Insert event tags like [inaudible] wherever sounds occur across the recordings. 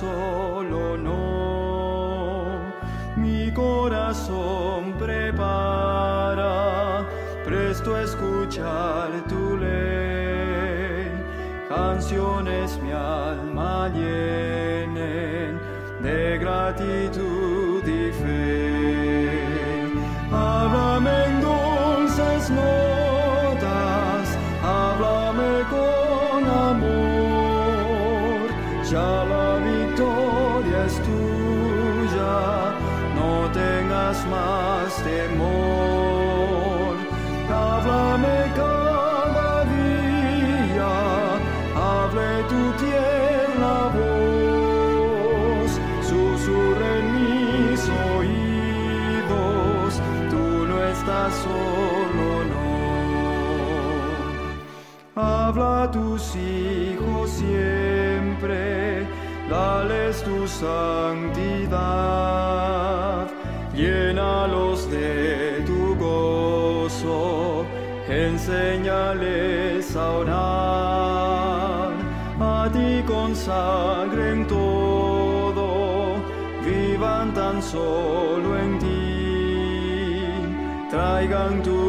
corazón. a a ti consagren todo, vivan tan solo en ti, traigan tu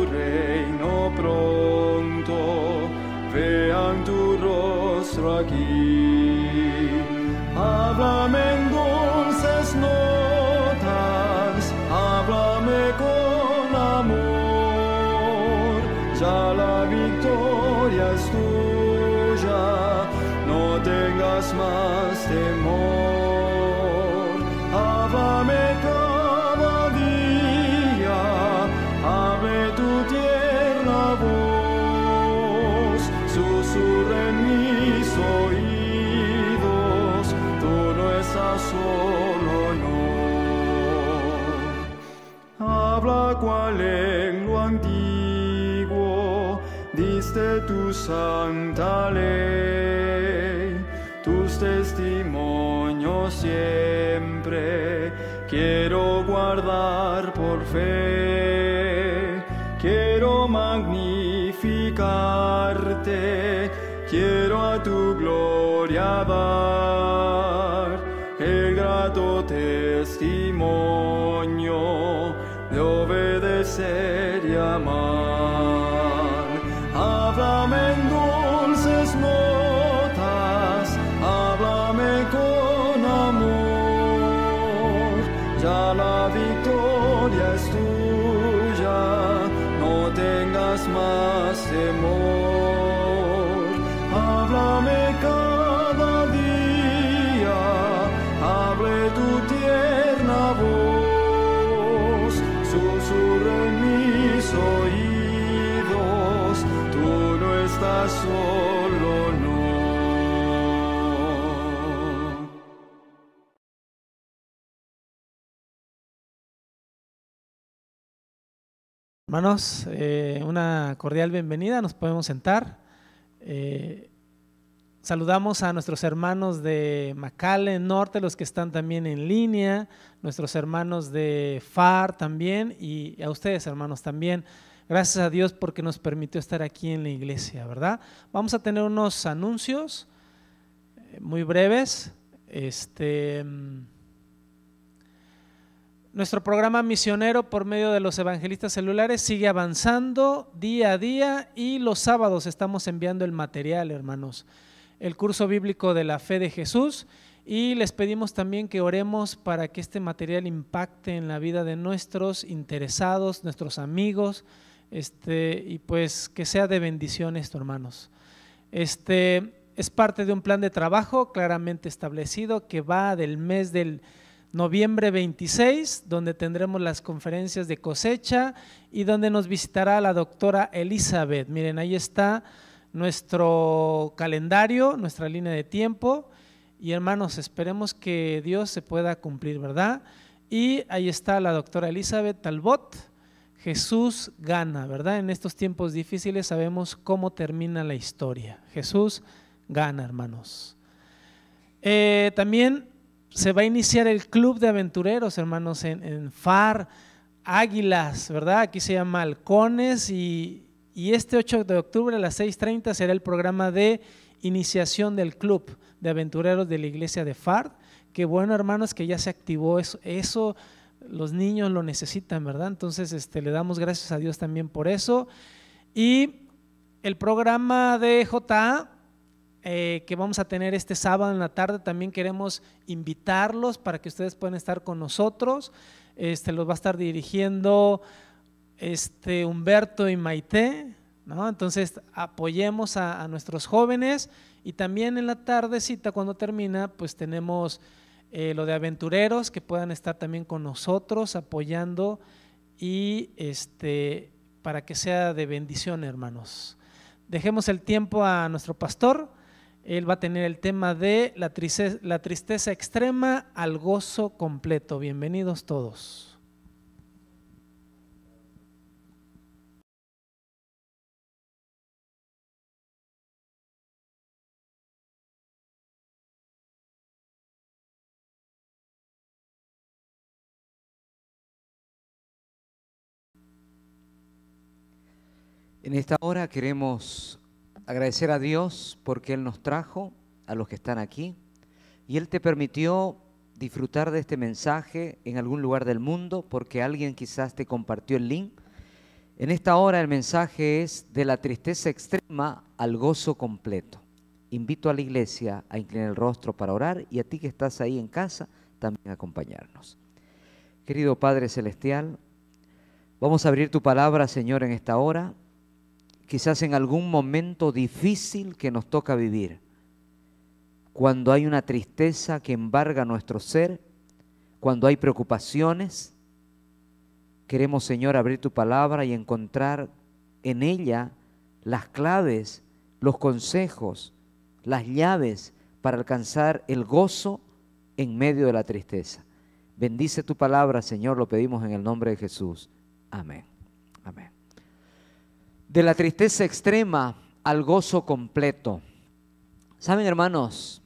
forever. Hermanos, eh, una cordial bienvenida, nos podemos sentar. Eh, saludamos a nuestros hermanos de Macale Norte, los que están también en línea, nuestros hermanos de FAR también y a ustedes hermanos también. Gracias a Dios porque nos permitió estar aquí en la iglesia, ¿verdad? Vamos a tener unos anuncios eh, muy breves. Este mm, nuestro programa misionero por medio de los evangelistas celulares sigue avanzando día a día y los sábados estamos enviando el material, hermanos, el curso bíblico de la fe de Jesús y les pedimos también que oremos para que este material impacte en la vida de nuestros interesados, nuestros amigos, este, y pues que sea de bendición esto, hermanos. Este es parte de un plan de trabajo claramente establecido que va del mes del noviembre 26, donde tendremos las conferencias de cosecha y donde nos visitará la doctora Elizabeth. Miren, ahí está nuestro calendario, nuestra línea de tiempo. Y hermanos, esperemos que Dios se pueda cumplir, ¿verdad? Y ahí está la doctora Elizabeth Talbot. Jesús gana, ¿verdad? En estos tiempos difíciles sabemos cómo termina la historia. Jesús gana, hermanos. Eh, también se va a iniciar el club de aventureros, hermanos, en, FAR, Águilas, ¿verdad? Aquí se llama Halcones y, este 8 de octubre a las 6.30 será el programa de iniciación del club de aventureros de la iglesia de Far. Qué bueno, hermanos, que ya se activó eso. los niños lo necesitan, ¿verdad? Entonces, este, le damos gracias a Dios también por eso. Y el programa de JA eh, que vamos a tener este sábado en la tarde. También queremos invitarlos para que ustedes puedan estar con nosotros. Este, los va a estar dirigiendo este, Humberto y Maite. Entonces apoyemos a, nuestros jóvenes y también en la tardecita cuando termina pues tenemos eh, lo de aventureros que puedan estar también con nosotros apoyando y este, para que sea de bendición hermanos. Dejemos el tiempo a nuestro pastor. Él va a tener el tema de la tristeza, extrema al gozo completo. Bienvenidos todos. En esta hora queremos Agradecer a Dios porque Él nos trajo, a los que están aquí, y Él te permitió disfrutar de este mensaje en algún lugar del mundo porque alguien quizás te compartió el link. En esta hora el mensaje es de la tristeza extrema al gozo completo. Invito a la iglesia a inclinar el rostro para orar y a ti que estás ahí en casa también a acompañarnos. Querido Padre Celestial, vamos a abrir tu palabra, Señor, en esta hora quizás en algún momento difícil que nos toca vivir, cuando hay una tristeza que embarga nuestro ser, cuando hay preocupaciones, queremos, Señor, abrir tu palabra y encontrar en ella las claves, los consejos, las llaves para alcanzar el gozo en medio de la tristeza. Bendice tu palabra, Señor, lo pedimos en el nombre de Jesús. Amén de la tristeza extrema al gozo completo. Saben, hermanos,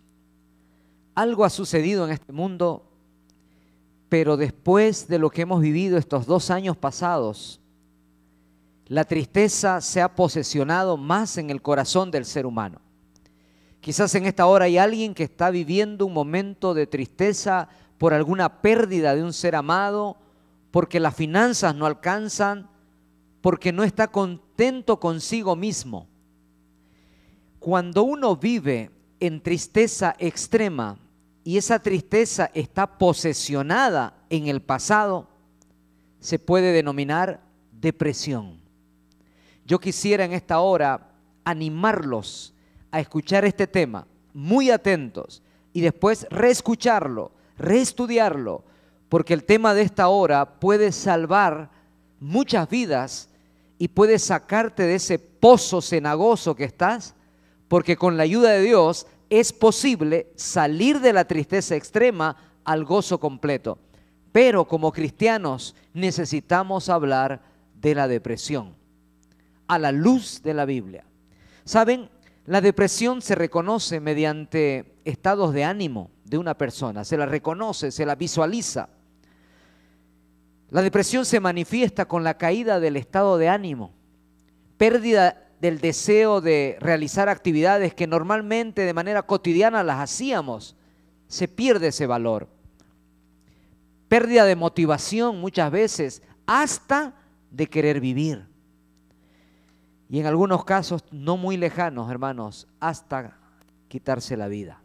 algo ha sucedido en este mundo, pero después de lo que hemos vivido estos dos años pasados, la tristeza se ha posesionado más en el corazón del ser humano. Quizás en esta hora hay alguien que está viviendo un momento de tristeza por alguna pérdida de un ser amado, porque las finanzas no alcanzan, porque no está contento consigo mismo. Cuando uno vive en tristeza extrema y esa tristeza está posesionada en el pasado, se puede denominar depresión. Yo quisiera en esta hora animarlos a escuchar este tema, muy atentos, y después reescucharlo, reestudiarlo, porque el tema de esta hora puede salvar muchas vidas y puedes sacarte de ese pozo cenagoso que estás, porque con la ayuda de Dios es posible salir de la tristeza extrema al gozo completo. Pero como cristianos necesitamos hablar de la depresión a la luz de la Biblia. Saben, la depresión se reconoce mediante estados de ánimo de una persona, se la reconoce, se la visualiza. La depresión se manifiesta con la caída del estado de ánimo, pérdida del deseo de realizar actividades que normalmente de manera cotidiana las hacíamos. Se pierde ese valor. Pérdida de motivación muchas veces, hasta de querer vivir. Y en algunos casos no muy lejanos, hermanos, hasta quitarse la vida.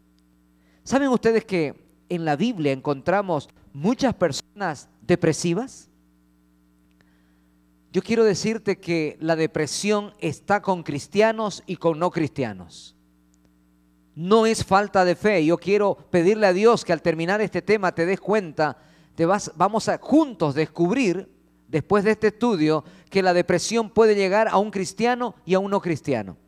¿Saben ustedes que en la Biblia encontramos muchas personas depresivas? Yo quiero decirte que la depresión está con cristianos y con no cristianos. No es falta de fe. Yo quiero pedirle a Dios que al terminar este tema te des cuenta, te vas, vamos a juntos descubrir, después de este estudio, que la depresión puede llegar a un cristiano y a un no cristiano.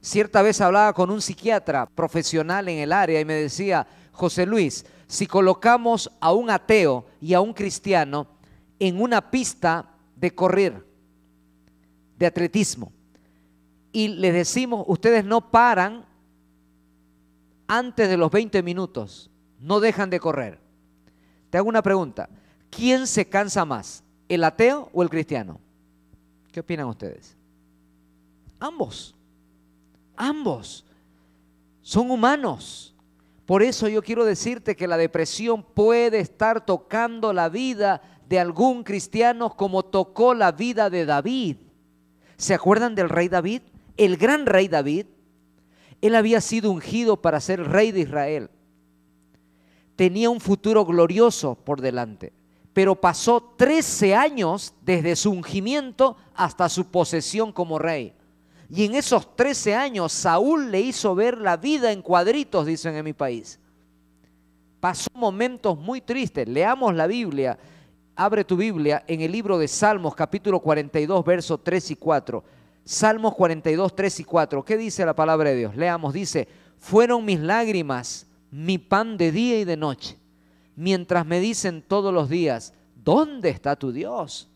Cierta vez hablaba con un psiquiatra profesional en el área y me decía, José Luis, si colocamos a un ateo y a un cristiano en una pista de correr, de atletismo, y les decimos, ustedes no paran antes de los 20 minutos, no dejan de correr. Te hago una pregunta, ¿quién se cansa más, el ateo o el cristiano? ¿Qué opinan ustedes? Ambos, ambos son humanos por eso yo quiero decirte que la depresión puede estar tocando la vida de algún cristiano como tocó la vida de David. ¿Se acuerdan del rey David? El gran rey David. Él había sido ungido para ser rey de Israel. Tenía un futuro glorioso por delante, pero pasó 13 años desde su ungimiento hasta su posesión como rey. Y en esos 13 años Saúl le hizo ver la vida en cuadritos, dicen en mi país. Pasó momentos muy tristes. Leamos la Biblia. Abre tu Biblia en el libro de Salmos capítulo 42, versos 3 y 4. Salmos 42, 3 y 4. ¿Qué dice la palabra de Dios? Leamos, dice, fueron mis lágrimas mi pan de día y de noche, mientras me dicen todos los días, ¿dónde está tu Dios?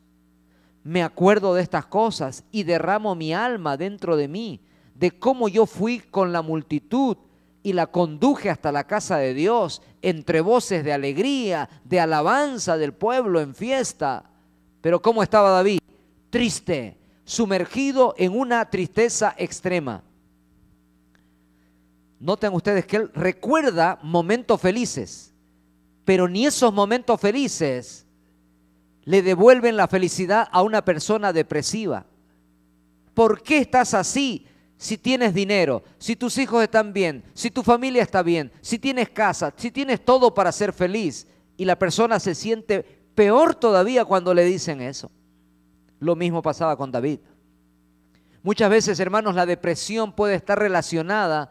me acuerdo de estas cosas y derramo mi alma dentro de mí, de cómo yo fui con la multitud y la conduje hasta la casa de Dios, entre voces de alegría, de alabanza del pueblo en fiesta. Pero ¿cómo estaba David? Triste, sumergido en una tristeza extrema. Noten ustedes que él recuerda momentos felices, pero ni esos momentos felices le devuelven la felicidad a una persona depresiva. ¿Por qué estás así? Si tienes dinero, si tus hijos están bien, si tu familia está bien, si tienes casa, si tienes todo para ser feliz. Y la persona se siente peor todavía cuando le dicen eso. Lo mismo pasaba con David. Muchas veces, hermanos, la depresión puede estar relacionada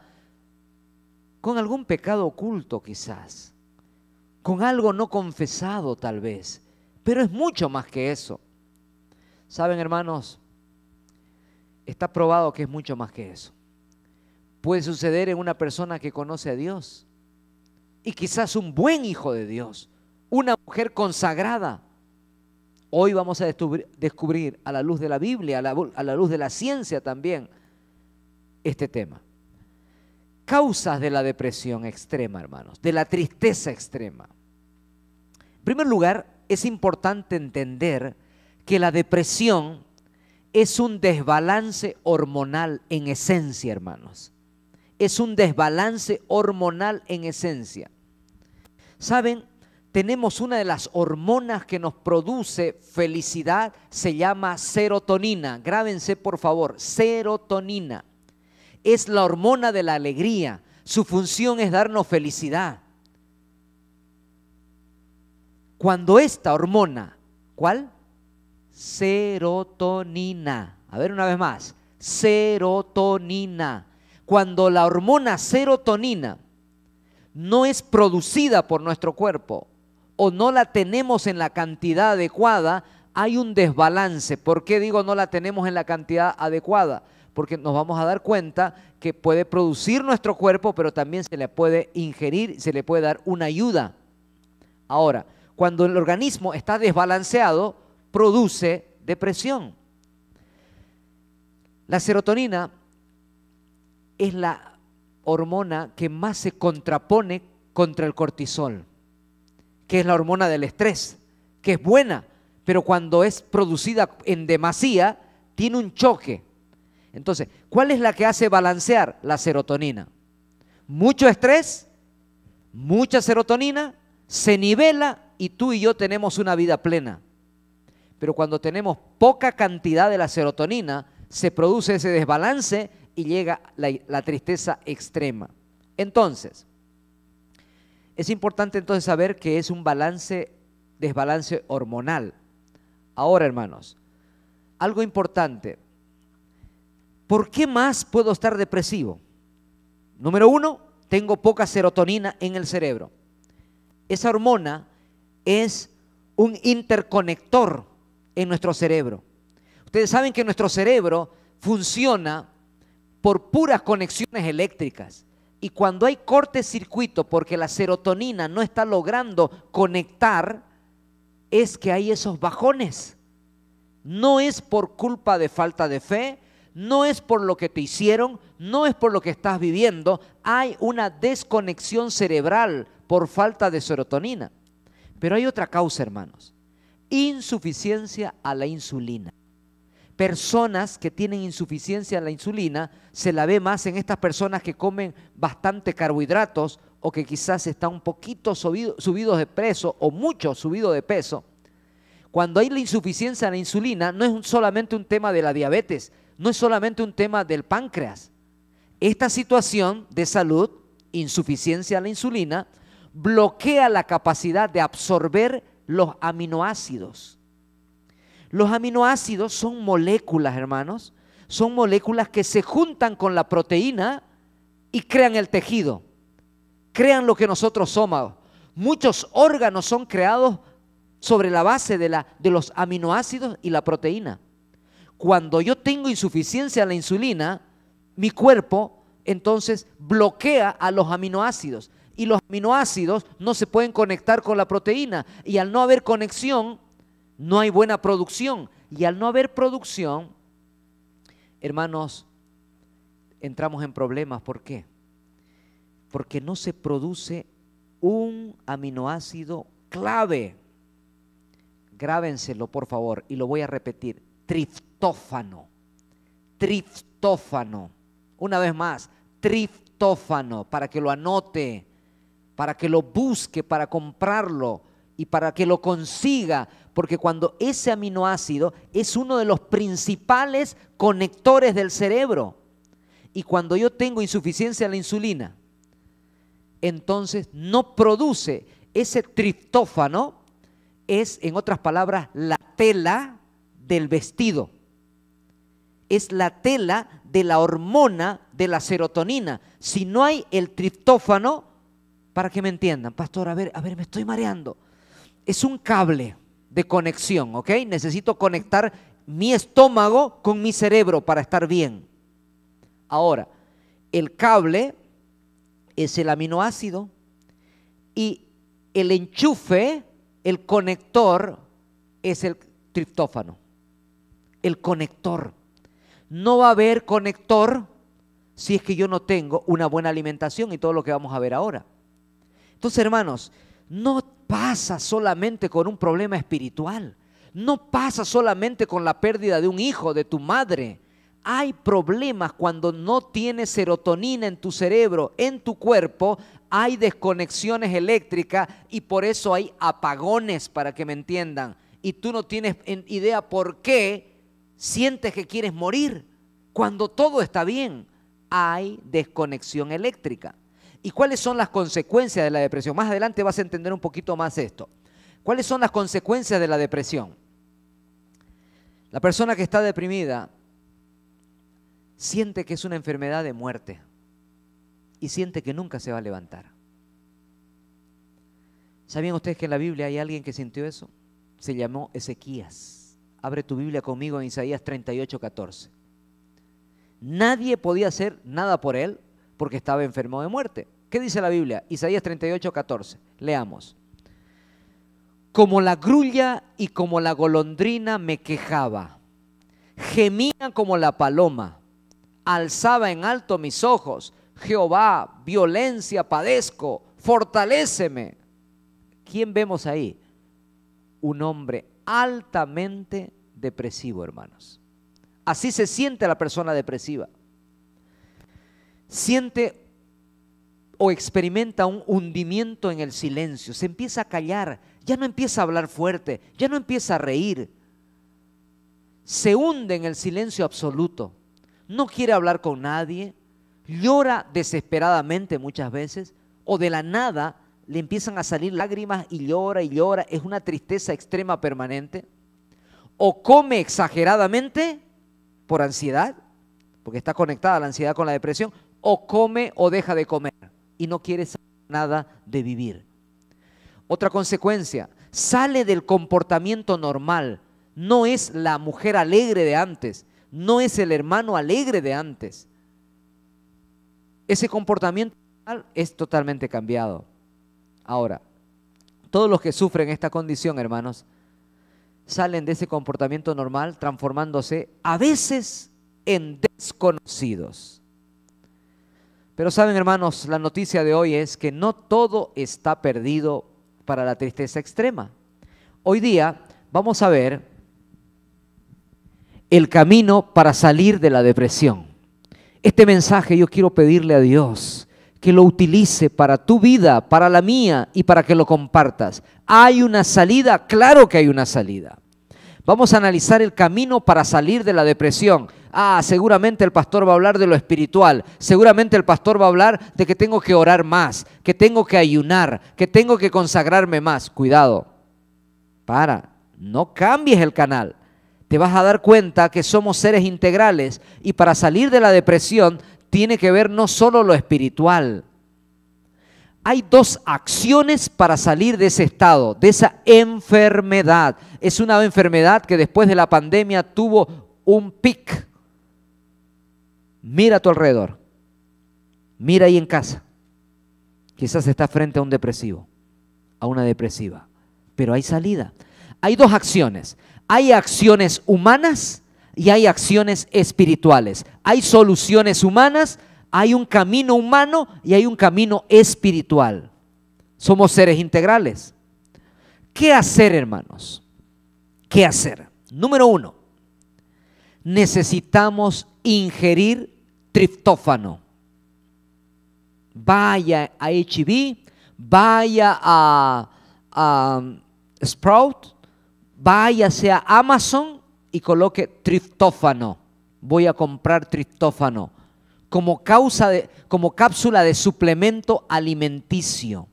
con algún pecado oculto quizás, con algo no confesado tal vez pero es mucho más que eso. Saben, hermanos, está probado que es mucho más que eso. Puede suceder en una persona que conoce a Dios y quizás un buen hijo de Dios, una mujer consagrada. Hoy vamos a descubrir a la luz de la Biblia, a la, luz de la ciencia también, este tema. Causas de la depresión extrema, hermanos, de la tristeza extrema. En primer lugar, es importante entender que la depresión es un desbalance hormonal en esencia, hermanos. Es un desbalance hormonal en esencia. ¿Saben? Tenemos una de las hormonas que nos produce felicidad, se llama serotonina. Grábense por favor, serotonina. Es la hormona de la alegría. Su función es darnos felicidad. Cuando esta hormona, ¿cuál? Serotonina. A ver una vez más. Serotonina. Cuando la hormona serotonina no es producida por nuestro cuerpo o no la tenemos en la cantidad adecuada, hay un desbalance. ¿Por qué digo no la tenemos en la cantidad adecuada? Porque nos vamos a dar cuenta que puede producir nuestro cuerpo, pero también se le puede ingerir, se le puede dar una ayuda. Ahora, cuando el organismo está desbalanceado, produce depresión. La serotonina es la hormona que más se contrapone contra el cortisol, que es la hormona del estrés, que es buena, pero cuando es producida en demasía, tiene un choque. Entonces, ¿cuál es la que hace balancear la serotonina? Mucho estrés, mucha serotonina, se nivela y tú y yo tenemos una vida plena. Pero cuando tenemos poca cantidad de la serotonina, se produce ese desbalance y llega la, tristeza extrema. Entonces, es importante entonces saber que es un balance, desbalance hormonal. Ahora, hermanos, algo importante. ¿Por qué más puedo estar depresivo? Número uno, tengo poca serotonina en el cerebro. Esa hormona es un interconector en nuestro cerebro. Ustedes saben que nuestro cerebro funciona por puras conexiones eléctricas. Y cuando hay corte circuito porque la serotonina no está logrando conectar, es que hay esos bajones. No es por culpa de falta de fe, no es por lo que te hicieron, no es por lo que estás viviendo, hay una desconexión cerebral por falta de serotonina. Pero hay otra causa, hermanos. Insuficiencia a la insulina. Personas que tienen insuficiencia a la insulina, se la ve más en estas personas que comen bastante carbohidratos o que quizás están un poquito subidos de peso o mucho subido de peso. Cuando hay la insuficiencia a la insulina, no es solamente un tema de la diabetes, no es solamente un tema del páncreas. Esta situación de salud, insuficiencia a la insulina, bloquea la capacidad de absorber los aminoácidos. Los aminoácidos son moléculas, hermanos. Son moléculas que se juntan con la proteína y crean el tejido. Crean lo que nosotros somos. Muchos órganos son creados sobre la base de, los aminoácidos y la proteína. Cuando yo tengo insuficiencia de la insulina, mi cuerpo entonces bloquea a los aminoácidos y los aminoácidos no se pueden conectar con la proteína. Y al no haber conexión, no hay buena producción. Y al no haber producción, hermanos, entramos en problemas. ¿Por qué? Porque no se produce un aminoácido clave. Grábenselo, por favor, y lo voy a repetir. Triptófano. Triptófano. Una vez más, triptófano, para que lo anote para que lo busque, para comprarlo y para que lo consiga, porque cuando ese aminoácido es uno de los principales conectores del cerebro. Y cuando yo tengo insuficiencia de la insulina, entonces no produce ese triptófano, es en otras palabras la tela del vestido. Es la tela de la hormona de la serotonina. Si no hay el triptófano, para que me entiendan. Pastor, a ver, a ver, me estoy mareando. Es un cable de conexión, ¿ok? Necesito conectar mi estómago con mi cerebro para estar bien. Ahora, el cable es el aminoácido y el enchufe, el conector, es el triptófano. El conector. No va a haber conector si es que yo no tengo una buena alimentación y todo lo que vamos a ver ahora. Entonces, hermanos, no pasa solamente con un problema espiritual, no pasa solamente con la pérdida de un hijo, de tu madre. Hay problemas cuando no tienes serotonina en tu cerebro, en tu cuerpo, hay desconexiones eléctricas y por eso hay apagones, para que me entiendan. Y tú no tienes idea por qué sientes que quieres morir cuando todo está bien. Hay desconexión eléctrica. ¿Y cuáles son las consecuencias de la depresión? Más adelante vas a entender un poquito más esto. ¿Cuáles son las consecuencias de la depresión? La persona que está deprimida siente que es una enfermedad de muerte y siente que nunca se va a levantar. ¿Sabían ustedes que en la Biblia hay alguien que sintió eso? Se llamó Ezequías. Abre tu Biblia conmigo en Isaías 38, 14. Nadie podía hacer nada por él porque estaba enfermo de muerte. ¿Qué dice la Biblia? Isaías 38, 14. Leamos. Como la grulla y como la golondrina me quejaba, gemía como la paloma, alzaba en alto mis ojos, Jehová, violencia padezco, fortaléceme. ¿Quién vemos ahí? Un hombre altamente depresivo, hermanos. Así se siente la persona depresiva. Siente o experimenta un hundimiento en el silencio, se empieza a callar, ya no empieza a hablar fuerte, ya no empieza a reír, se hunde en el silencio absoluto, no quiere hablar con nadie, llora desesperadamente muchas veces, o de la nada le empiezan a salir lágrimas y llora y llora, es una tristeza extrema permanente, o come exageradamente por ansiedad, porque está conectada la ansiedad con la depresión, o come o deja de comer y no quiere saber nada de vivir. Otra consecuencia, sale del comportamiento normal. No es la mujer alegre de antes, no es el hermano alegre de antes. Ese comportamiento es totalmente cambiado. Ahora, todos los que sufren esta condición, hermanos, salen de ese comportamiento normal transformándose a veces en desconocidos. Pero saben hermanos, la noticia de hoy es que no todo está perdido para la tristeza extrema. Hoy día vamos a ver el camino para salir de la depresión. Este mensaje yo quiero pedirle a Dios que lo utilice para tu vida, para la mía y para que lo compartas. ¿Hay una salida? Claro que hay una salida. Vamos a analizar el camino para salir de la depresión ah, seguramente el pastor va a hablar de lo espiritual, seguramente el pastor va a hablar de que tengo que orar más, que tengo que ayunar, que tengo que consagrarme más. Cuidado, para, no cambies el canal. Te vas a dar cuenta que somos seres integrales y para salir de la depresión tiene que ver no solo lo espiritual. Hay dos acciones para salir de ese estado, de esa enfermedad. Es una enfermedad que después de la pandemia tuvo un pic. Mira a tu alrededor. Mira ahí en casa. Quizás estás frente a un depresivo, a una depresiva. Pero hay salida. Hay dos acciones. Hay acciones humanas y hay acciones espirituales. Hay soluciones humanas, hay un camino humano y hay un camino espiritual. Somos seres integrales. ¿Qué hacer, hermanos? ¿Qué hacer? Número uno, necesitamos ingerir Triptófano. Vaya a HB, e vaya a, um, Sprout, váyase a Amazon y coloque triptófano. Voy a comprar triptófano como, causa de, como cápsula de suplemento alimenticio.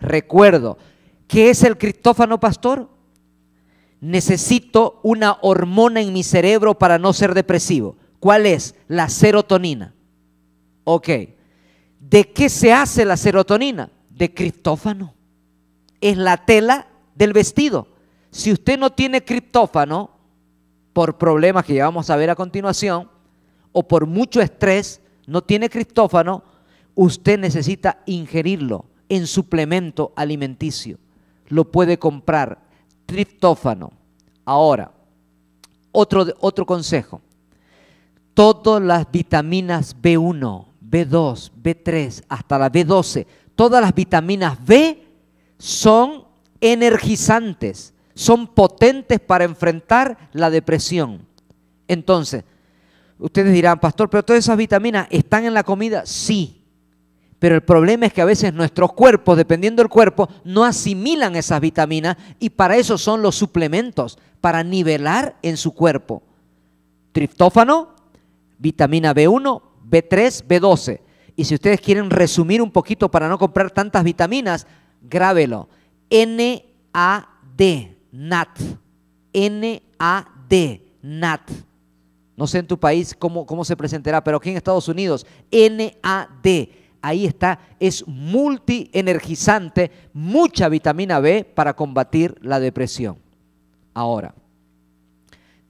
Recuerdo, ¿qué es el triptófano, pastor? Necesito una hormona en mi cerebro para no ser depresivo. ¿Cuál es? La serotonina. Ok. ¿De qué se hace la serotonina? De criptófano. Es la tela del vestido. Si usted no tiene criptófano, por problemas que ya vamos a ver a continuación, o por mucho estrés, no tiene criptófano, usted necesita ingerirlo en suplemento alimenticio. Lo puede comprar, triptófano. Ahora, otro, otro consejo todas las vitaminas B1, B2, B3, hasta la B12, todas las vitaminas B son energizantes, son potentes para enfrentar la depresión. Entonces, ustedes dirán, pastor, pero todas esas vitaminas están en la comida, sí. Pero el problema es que a veces nuestros cuerpos, dependiendo del cuerpo, no asimilan esas vitaminas y para eso son los suplementos, para nivelar en su cuerpo. Triptófano, vitamina B1, B3, B12. Y si ustedes quieren resumir un poquito para no comprar tantas vitaminas, grábelo. NAD, NAT. NAD, NAT. No sé en tu país cómo, cómo se presentará, pero aquí en Estados Unidos, NAD. Ahí está, es multienergizante, mucha vitamina B para combatir la depresión. Ahora.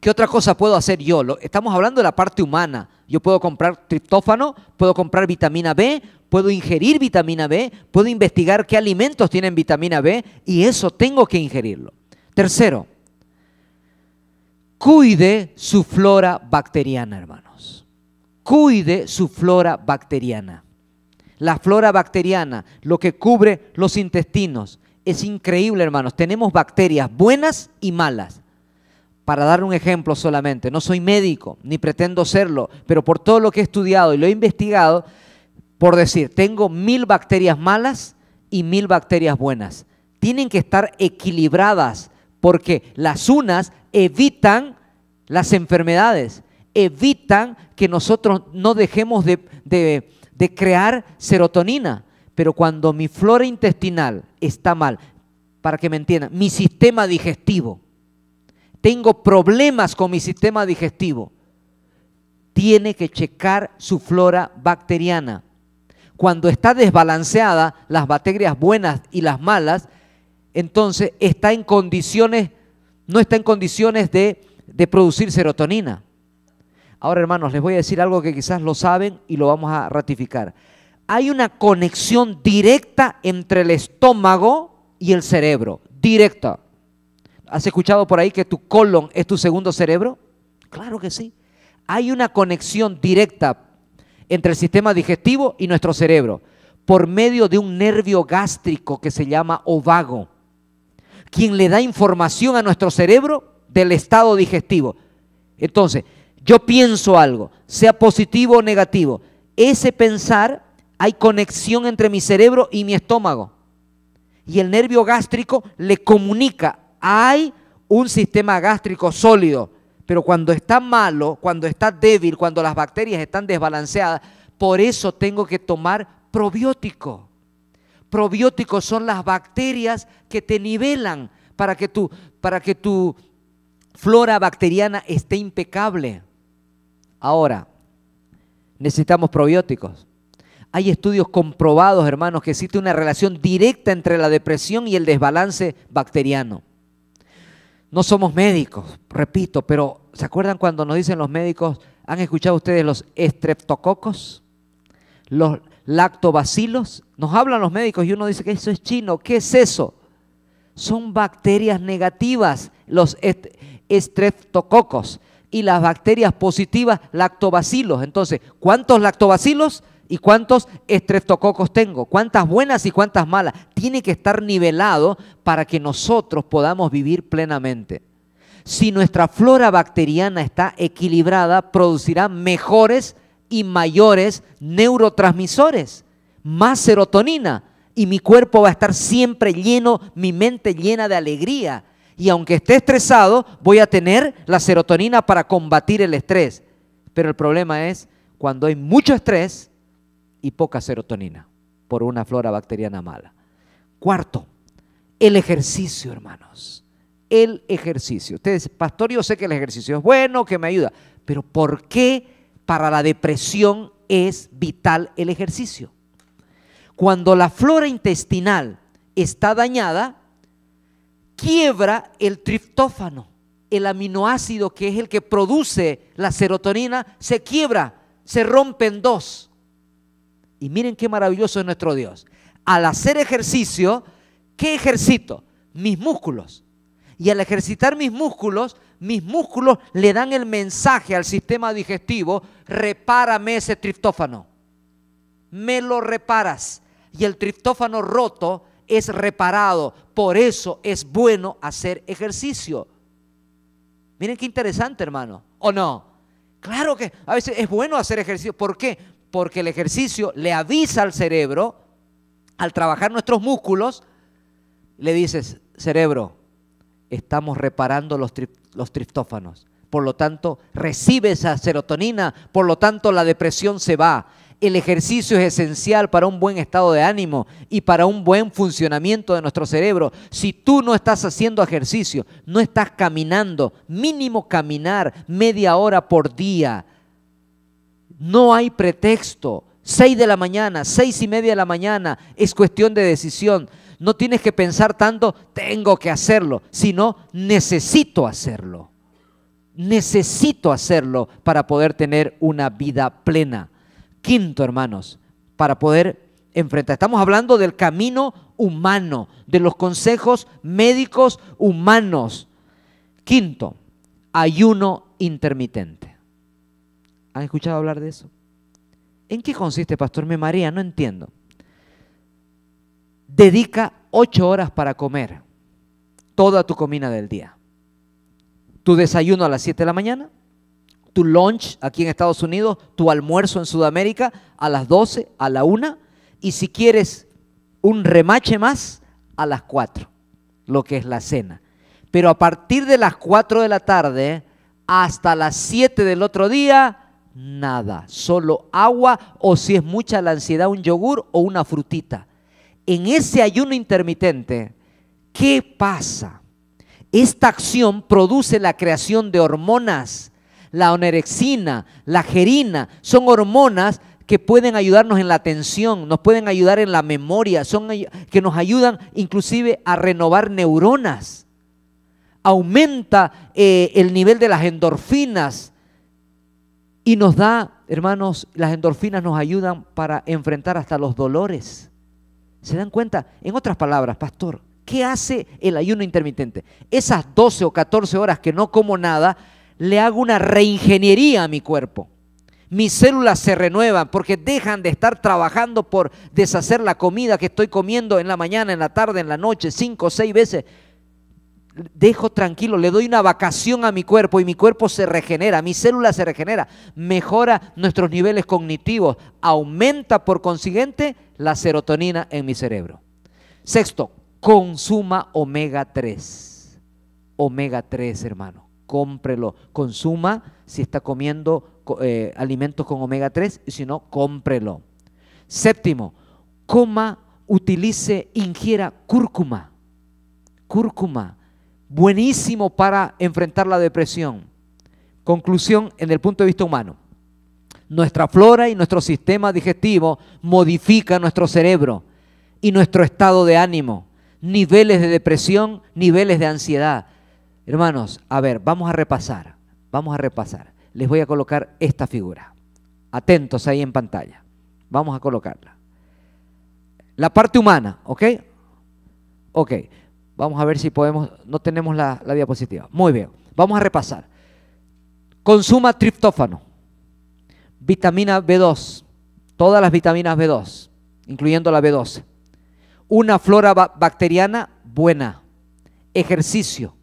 ¿Qué otra cosa puedo hacer yo? Lo, estamos hablando de la parte humana. Yo puedo comprar triptófano, puedo comprar vitamina B, puedo ingerir vitamina B, puedo investigar qué alimentos tienen vitamina B y eso tengo que ingerirlo. Tercero, cuide su flora bacteriana, hermanos. Cuide su flora bacteriana. La flora bacteriana, lo que cubre los intestinos, es increíble, hermanos. Tenemos bacterias buenas y malas. Para dar un ejemplo solamente, no soy médico, ni pretendo serlo, pero por todo lo que he estudiado y lo he investigado, por decir, tengo mil bacterias malas y mil bacterias buenas. Tienen que estar equilibradas porque las unas evitan las enfermedades, evitan que nosotros no dejemos de, de crear serotonina. Pero cuando mi flora intestinal está mal, para que me entiendan, mi sistema digestivo, tengo problemas con mi sistema digestivo, tiene que checar su flora bacteriana. Cuando está desbalanceada, las bacterias buenas y las malas, entonces está en condiciones, no está en condiciones de, de producir serotonina. Ahora, hermanos, les voy a decir algo que quizás lo saben y lo vamos a ratificar. Hay una conexión directa entre el estómago y el cerebro, directa. ¿Has escuchado por ahí que tu colon es tu segundo cerebro? Claro que sí. Hay una conexión directa entre el sistema digestivo y nuestro cerebro por medio de un nervio gástrico que se llama ovago, quien le da información a nuestro cerebro del estado digestivo. Entonces, yo pienso algo, sea positivo o negativo, ese pensar hay conexión entre mi cerebro y mi estómago. Y el nervio gástrico le comunica hay un sistema gástrico sólido, pero cuando está malo, cuando está débil, cuando las bacterias están desbalanceadas, por eso tengo que tomar probiótico. Probióticos son las bacterias que te nivelan para que tu, para que tu flora bacteriana esté impecable. Ahora, necesitamos probióticos. Hay estudios comprobados, hermanos, que existe una relación directa entre la depresión y el desbalance bacteriano. No somos médicos, repito, pero ¿se acuerdan cuando nos dicen los médicos, han escuchado ustedes los estreptococos? Los lactobacilos. Nos hablan los médicos y uno dice que eso es chino. ¿Qué es eso? Son bacterias negativas, los estreptococos. Y las bacterias positivas, lactobacilos. Entonces, ¿cuántos lactobacilos? ¿Y cuántos estreptococos tengo? ¿Cuántas buenas y cuántas malas? Tiene que estar nivelado para que nosotros podamos vivir plenamente. Si nuestra flora bacteriana está equilibrada, producirá mejores y mayores neurotransmisores, más serotonina, y mi cuerpo va a estar siempre lleno, mi mente llena de alegría. Y aunque esté estresado, voy a tener la serotonina para combatir el estrés. Pero el problema es cuando hay mucho estrés, y poca serotonina por una flora bacteriana mala. Cuarto, el ejercicio, hermanos. El ejercicio. Ustedes, pastor, yo sé que el ejercicio es bueno, que me ayuda, pero ¿por qué para la depresión es vital el ejercicio? Cuando la flora intestinal está dañada, quiebra el triptófano, el aminoácido que es el que produce la serotonina, se quiebra, se rompe en dos. Y miren qué maravilloso es nuestro Dios. Al hacer ejercicio, ¿qué ejercito? Mis músculos. Y al ejercitar mis músculos, mis músculos le dan el mensaje al sistema digestivo, repárame ese triptófano. Me lo reparas. Y el triptófano roto es reparado. Por eso es bueno hacer ejercicio. Miren qué interesante, hermano. ¿O no? Claro que a veces es bueno hacer ejercicio. ¿Por qué? porque el ejercicio le avisa al cerebro, al trabajar nuestros músculos, le dices, cerebro, estamos reparando los, triptófanos. Por lo tanto, recibe esa serotonina, por lo tanto la depresión se va. El ejercicio es esencial para un buen estado de ánimo y para un buen funcionamiento de nuestro cerebro. Si tú no estás haciendo ejercicio, no estás caminando, mínimo caminar media hora por día, no hay pretexto. Seis de la mañana, seis y media de la mañana, es cuestión de decisión. No tienes que pensar tanto, tengo que hacerlo, sino necesito hacerlo. Necesito hacerlo para poder tener una vida plena. Quinto, hermanos, para poder enfrentar. Estamos hablando del camino humano, de los consejos médicos humanos. Quinto, ayuno intermitente. ¿Han escuchado hablar de eso? ¿En qué consiste, pastor? Me María? no entiendo. Dedica ocho horas para comer toda tu comida del día. Tu desayuno a las 7 de la mañana, tu lunch aquí en Estados Unidos, tu almuerzo en Sudamérica a las 12, a la 1 y si quieres un remache más, a las 4, lo que es la cena. Pero a partir de las 4 de la tarde hasta las 7 del otro día, nada, solo agua o si es mucha la ansiedad, un yogur o una frutita. En ese ayuno intermitente, ¿qué pasa? Esta acción produce la creación de hormonas, la onerexina, la gerina, son hormonas que pueden ayudarnos en la atención, nos pueden ayudar en la memoria, son que nos ayudan inclusive a renovar neuronas. Aumenta eh, el nivel de las endorfinas, y nos da, hermanos, las endorfinas nos ayudan para enfrentar hasta los dolores. ¿Se dan cuenta? En otras palabras, pastor, ¿qué hace el ayuno intermitente? Esas 12 o 14 horas que no como nada, le hago una reingeniería a mi cuerpo. Mis células se renuevan porque dejan de estar trabajando por deshacer la comida que estoy comiendo en la mañana, en la tarde, en la noche, cinco o seis veces dejo tranquilo, le doy una vacación a mi cuerpo y mi cuerpo se regenera, mi célula se regenera, mejora nuestros niveles cognitivos, aumenta por consiguiente la serotonina en mi cerebro. Sexto, consuma omega 3. Omega 3, hermano, cómprelo, consuma si está comiendo eh, alimentos con omega 3 y si no, cómprelo. Séptimo, coma, utilice, ingiera cúrcuma. Cúrcuma buenísimo para enfrentar la depresión. Conclusión en el punto de vista humano. Nuestra flora y nuestro sistema digestivo modifica nuestro cerebro y nuestro estado de ánimo, niveles de depresión, niveles de ansiedad. Hermanos, a ver, vamos a repasar, vamos a repasar. Les voy a colocar esta figura. Atentos ahí en pantalla. Vamos a colocarla. La parte humana, ¿ok? Ok. Vamos a ver si podemos, no tenemos la, diapositiva. Muy bien, vamos a repasar. Consuma triptófano, vitamina B2, todas las vitaminas B2, incluyendo la B12. Una flora bacteriana buena, ejercicio,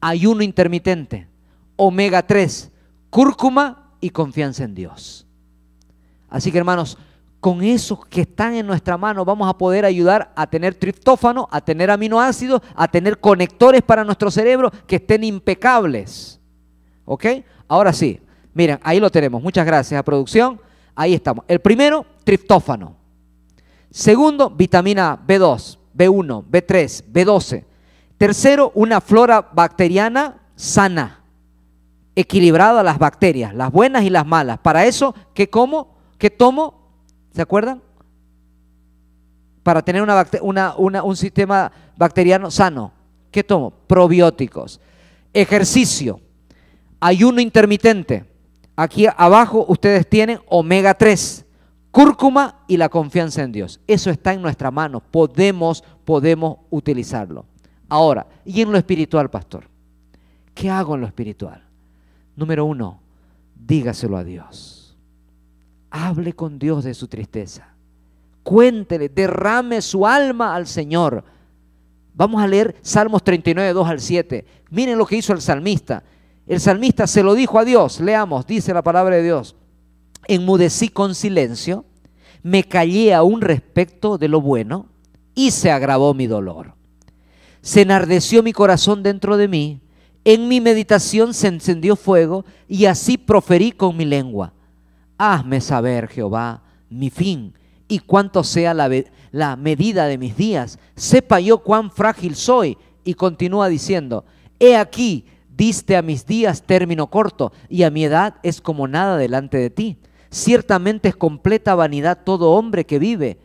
ayuno intermitente, omega 3, cúrcuma y confianza en Dios. Así que hermanos, con esos que están en nuestra mano vamos a poder ayudar a tener triptófano, a tener aminoácidos, a tener conectores para nuestro cerebro que estén impecables. ¿Ok? Ahora sí, miren, ahí lo tenemos. Muchas gracias a producción. Ahí estamos. El primero, triptófano. Segundo, vitamina B2, B1, B3, B12. Tercero, una flora bacteriana sana equilibrada las bacterias, las buenas y las malas. Para eso, ¿qué como? ¿Qué tomo? ¿Se acuerdan? Para tener un sistema bacteriano sano. ¿Qué tomo? Probióticos. Ejercicio. Ayuno intermitente. Aquí abajo ustedes tienen omega 3, cúrcuma y la confianza en Dios. Eso está en nuestra mano. Podemos, podemos utilizarlo. Ahora, ¿y en lo espiritual, pastor? ¿Qué hago en lo espiritual? Número uno, dígaselo a Dios. Hable con Dios de su tristeza. Cuéntele, derrame su alma al Señor. Vamos a leer Salmos 39, 2 al 7. Miren lo que hizo el salmista. El salmista se lo dijo a Dios. Leamos, dice la palabra de Dios. Enmudecí con silencio, me callé aún respecto de lo bueno y se agravó mi dolor. Se enardeció mi corazón dentro de mí, en mi meditación se encendió fuego y así proferí con mi lengua. Hazme saber, Jehová, mi fin y cuánto sea la, la, medida de mis días. Sepa yo cuán frágil soy. Y continúa diciendo, he aquí, diste a mis días término corto y a mi edad es como nada delante de ti. Ciertamente es completa vanidad todo hombre que vive.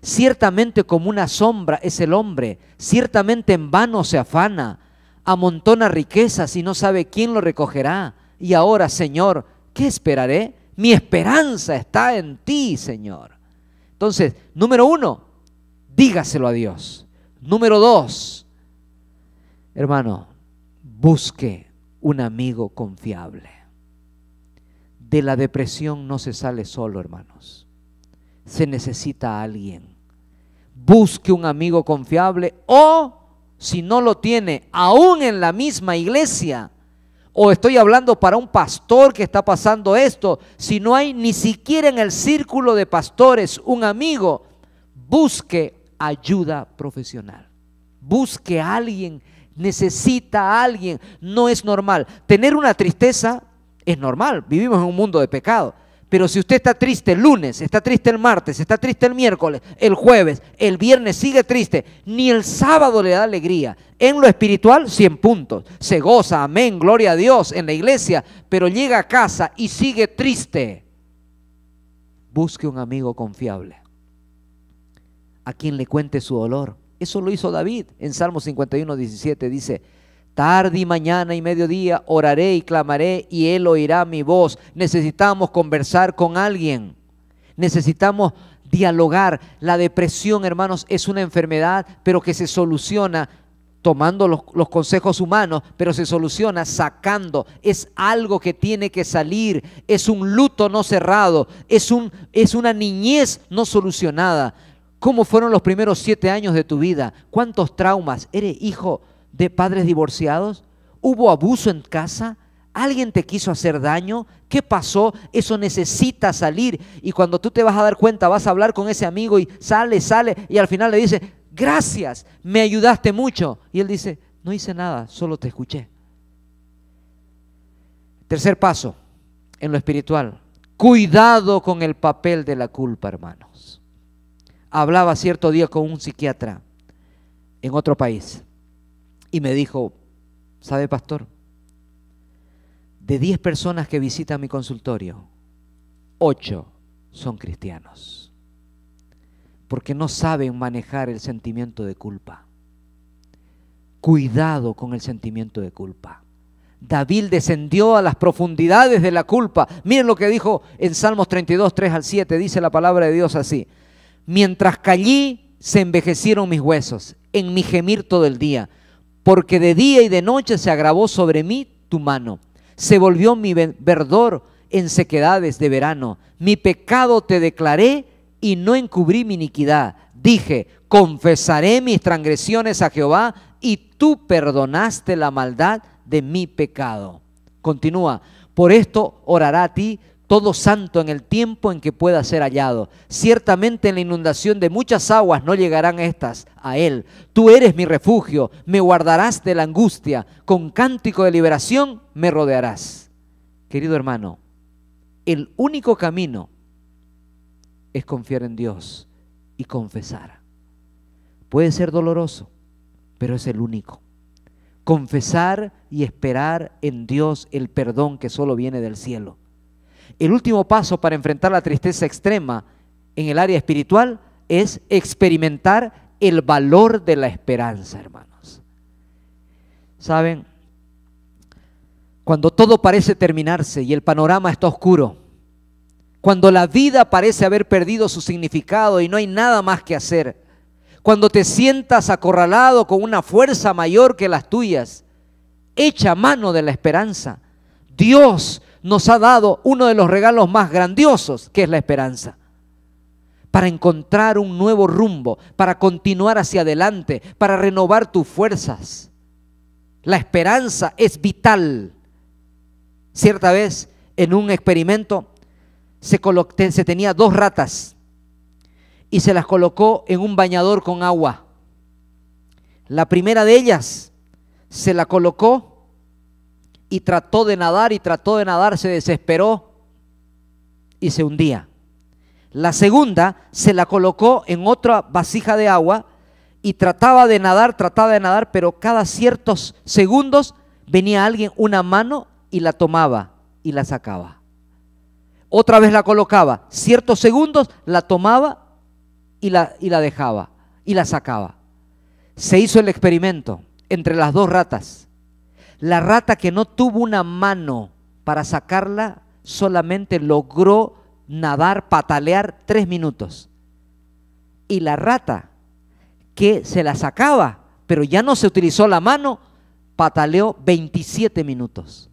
Ciertamente como una sombra es el hombre. Ciertamente en vano se afana. Amontona riquezas y no sabe quién lo recogerá. Y ahora, Señor, ¿qué esperaré? Mi esperanza está en ti, Señor. Entonces, número uno, dígaselo a Dios. Número dos, hermano, busque un amigo confiable. De la depresión no se sale solo, hermanos. Se necesita alguien. Busque un amigo confiable o, si no lo tiene, aún en la misma iglesia, o estoy hablando para un pastor que está pasando esto, si no hay ni siquiera en el círculo de pastores un amigo, busque ayuda profesional. Busque a alguien, necesita a alguien, no es normal. Tener una tristeza es normal, vivimos en un mundo de pecado, pero si usted está triste el lunes, está triste el martes, está triste el miércoles, el jueves, el viernes sigue triste, ni el sábado le da alegría. En lo espiritual, 100 puntos. Se goza, amén, gloria a Dios en la iglesia, pero llega a casa y sigue triste. Busque un amigo confiable a quien le cuente su dolor. Eso lo hizo David en Salmo 51, 17. Dice, Tarde y mañana y mediodía oraré y clamaré y Él oirá mi voz. Necesitamos conversar con alguien. Necesitamos dialogar. La depresión, hermanos, es una enfermedad, pero que se soluciona tomando los, los, consejos humanos, pero se soluciona sacando. Es algo que tiene que salir. Es un luto no cerrado. Es, un, es una niñez no solucionada. ¿Cómo fueron los primeros siete años de tu vida? ¿Cuántos traumas? Eres hijo de padres divorciados? ¿Hubo abuso en casa? ¿Alguien te quiso hacer daño? ¿Qué pasó? Eso necesita salir. Y cuando tú te vas a dar cuenta, vas a hablar con ese amigo y sale, sale, y al final le dice, gracias, me ayudaste mucho. Y él dice, no hice nada, solo te escuché. Tercer paso, en lo espiritual, cuidado con el papel de la culpa, hermanos. Hablaba cierto día con un psiquiatra en otro país y me dijo, ¿sabe pastor? De 10 personas que visitan mi consultorio, 8 son cristianos, porque no saben manejar el sentimiento de culpa. Cuidado con el sentimiento de culpa. David descendió a las profundidades de la culpa. Miren lo que dijo en Salmos 32, 3 al 7. Dice la palabra de Dios así. Mientras callé, se envejecieron mis huesos en mi gemir todo el día porque de día y de noche se agravó sobre mí tu mano. Se volvió mi verdor en sequedades de verano. Mi pecado te declaré y no encubrí mi iniquidad. Dije, confesaré mis transgresiones a Jehová y tú perdonaste la maldad de mi pecado. Continúa, por esto orará a ti todo santo en el tiempo en que pueda ser hallado. Ciertamente en la inundación de muchas aguas no llegarán estas a él. Tú eres mi refugio, me guardarás de la angustia, con cántico de liberación me rodearás. Querido hermano, el único camino es confiar en Dios y confesar. Puede ser doloroso, pero es el único. Confesar y esperar en Dios el perdón que solo viene del cielo. El último paso para enfrentar la tristeza extrema en el área espiritual es experimentar el valor de la esperanza, hermanos. ¿Saben? Cuando todo parece terminarse y el panorama está oscuro, cuando la vida parece haber perdido su significado y no hay nada más que hacer, cuando te sientas acorralado con una fuerza mayor que las tuyas, echa mano de la esperanza. Dios nos ha dado uno de los regalos más grandiosos, que es la esperanza. Para encontrar un nuevo rumbo, para continuar hacia adelante, para renovar tus fuerzas. La esperanza es vital. Cierta vez, en un experimento, se, se tenía dos ratas y se las colocó en un bañador con agua. La primera de ellas se la colocó y trató de nadar y trató de nadar, se desesperó y se hundía. La segunda se la colocó en otra vasija de agua y trataba de nadar, trataba de nadar, pero cada ciertos segundos venía alguien, una mano, y la tomaba y la sacaba. Otra vez la colocaba, ciertos segundos la tomaba y la, y la dejaba y la sacaba. Se hizo el experimento entre las dos ratas la rata que no tuvo una mano para sacarla solamente logró nadar, patalear tres minutos. Y la rata que se la sacaba, pero ya no se utilizó la mano, pataleó 27 minutos.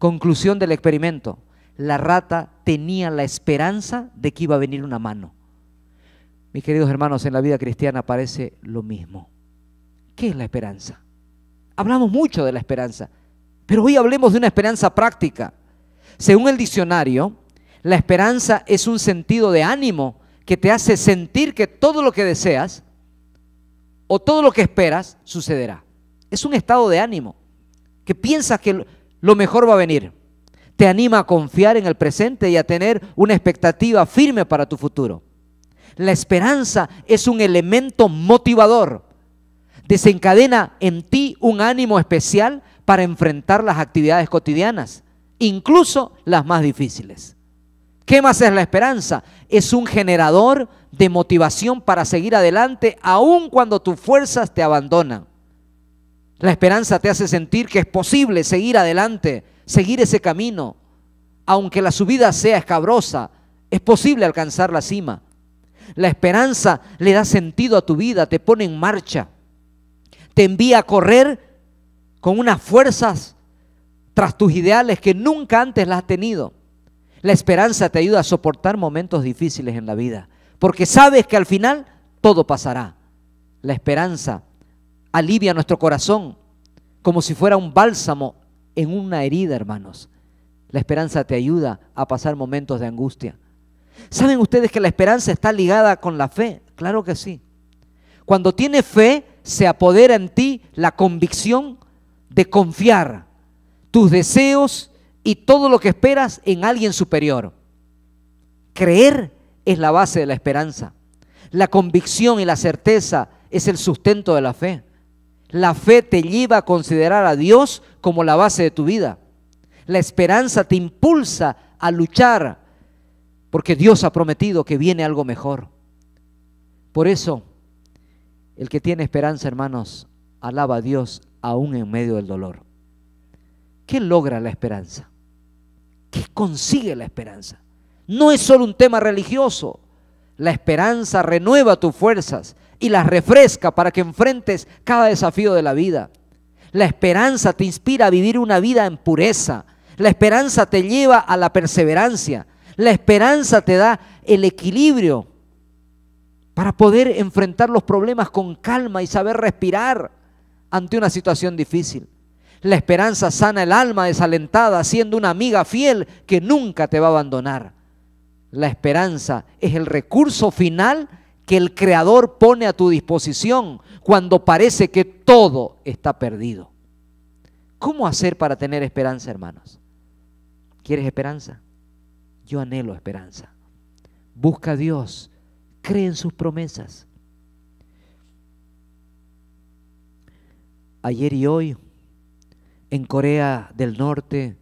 Conclusión del experimento. La rata tenía la esperanza de que iba a venir una mano. Mis queridos hermanos, en la vida cristiana parece lo mismo. ¿Qué es la esperanza? hablamos mucho de la esperanza, pero hoy hablemos de una esperanza práctica. Según el diccionario, la esperanza es un sentido de ánimo que te hace sentir que todo lo que deseas o todo lo que esperas sucederá. Es un estado de ánimo que piensas que lo mejor va a venir. Te anima a confiar en el presente y a tener una expectativa firme para tu futuro. La esperanza es un elemento motivador desencadena en ti un ánimo especial para enfrentar las actividades cotidianas, incluso las más difíciles. ¿Qué más es la esperanza? Es un generador de motivación para seguir adelante aun cuando tus fuerzas te abandonan. La esperanza te hace sentir que es posible seguir adelante, seguir ese camino. Aunque la subida sea escabrosa, es posible alcanzar la cima. La esperanza le da sentido a tu vida, te pone en marcha te envía a correr con unas fuerzas tras tus ideales que nunca antes las has tenido. La esperanza te ayuda a soportar momentos difíciles en la vida, porque sabes que al final todo pasará. La esperanza alivia nuestro corazón como si fuera un bálsamo en una herida, hermanos. La esperanza te ayuda a pasar momentos de angustia. ¿Saben ustedes que la esperanza está ligada con la fe? Claro que sí. Cuando tiene fe, se apodera en ti la convicción de confiar tus deseos y todo lo que esperas en alguien superior. Creer es la base de la esperanza. La convicción y la certeza es el sustento de la fe. La fe te lleva a considerar a Dios como la base de tu vida. La esperanza te impulsa a luchar porque Dios ha prometido que viene algo mejor. Por eso, el que tiene esperanza, hermanos, alaba a Dios aún en medio del dolor. ¿Qué logra la esperanza? ¿Qué consigue la esperanza? No es solo un tema religioso. La esperanza renueva tus fuerzas y las refresca para que enfrentes cada desafío de la vida. La esperanza te inspira a vivir una vida en pureza. La esperanza te lleva a la perseverancia. La esperanza te da el equilibrio para poder enfrentar los problemas con calma y saber respirar ante una situación difícil. La esperanza sana el alma desalentada, siendo una amiga fiel que nunca te va a abandonar. La esperanza es el recurso final que el Creador pone a tu disposición cuando parece que todo está perdido. ¿Cómo hacer para tener esperanza, hermanos? ¿Quieres esperanza? Yo anhelo esperanza. Busca a Dios cree en sus promesas. Ayer y hoy, en Corea del Norte,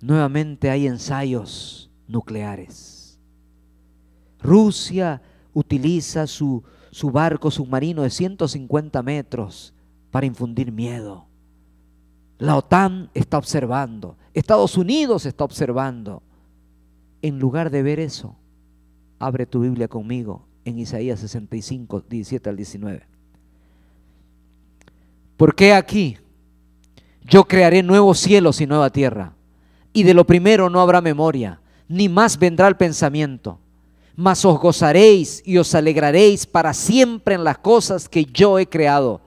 nuevamente hay ensayos nucleares. Rusia utiliza su, barco submarino de 150 metros para infundir miedo. La OTAN está observando, Estados Unidos está observando. En lugar de ver eso, abre tu Biblia conmigo en Isaías 65, 17 al 19. Porque aquí yo crearé nuevos cielos y nueva tierra, y de lo primero no habrá memoria, ni más vendrá el pensamiento, mas os gozaréis y os alegraréis para siempre en las cosas que yo he creado,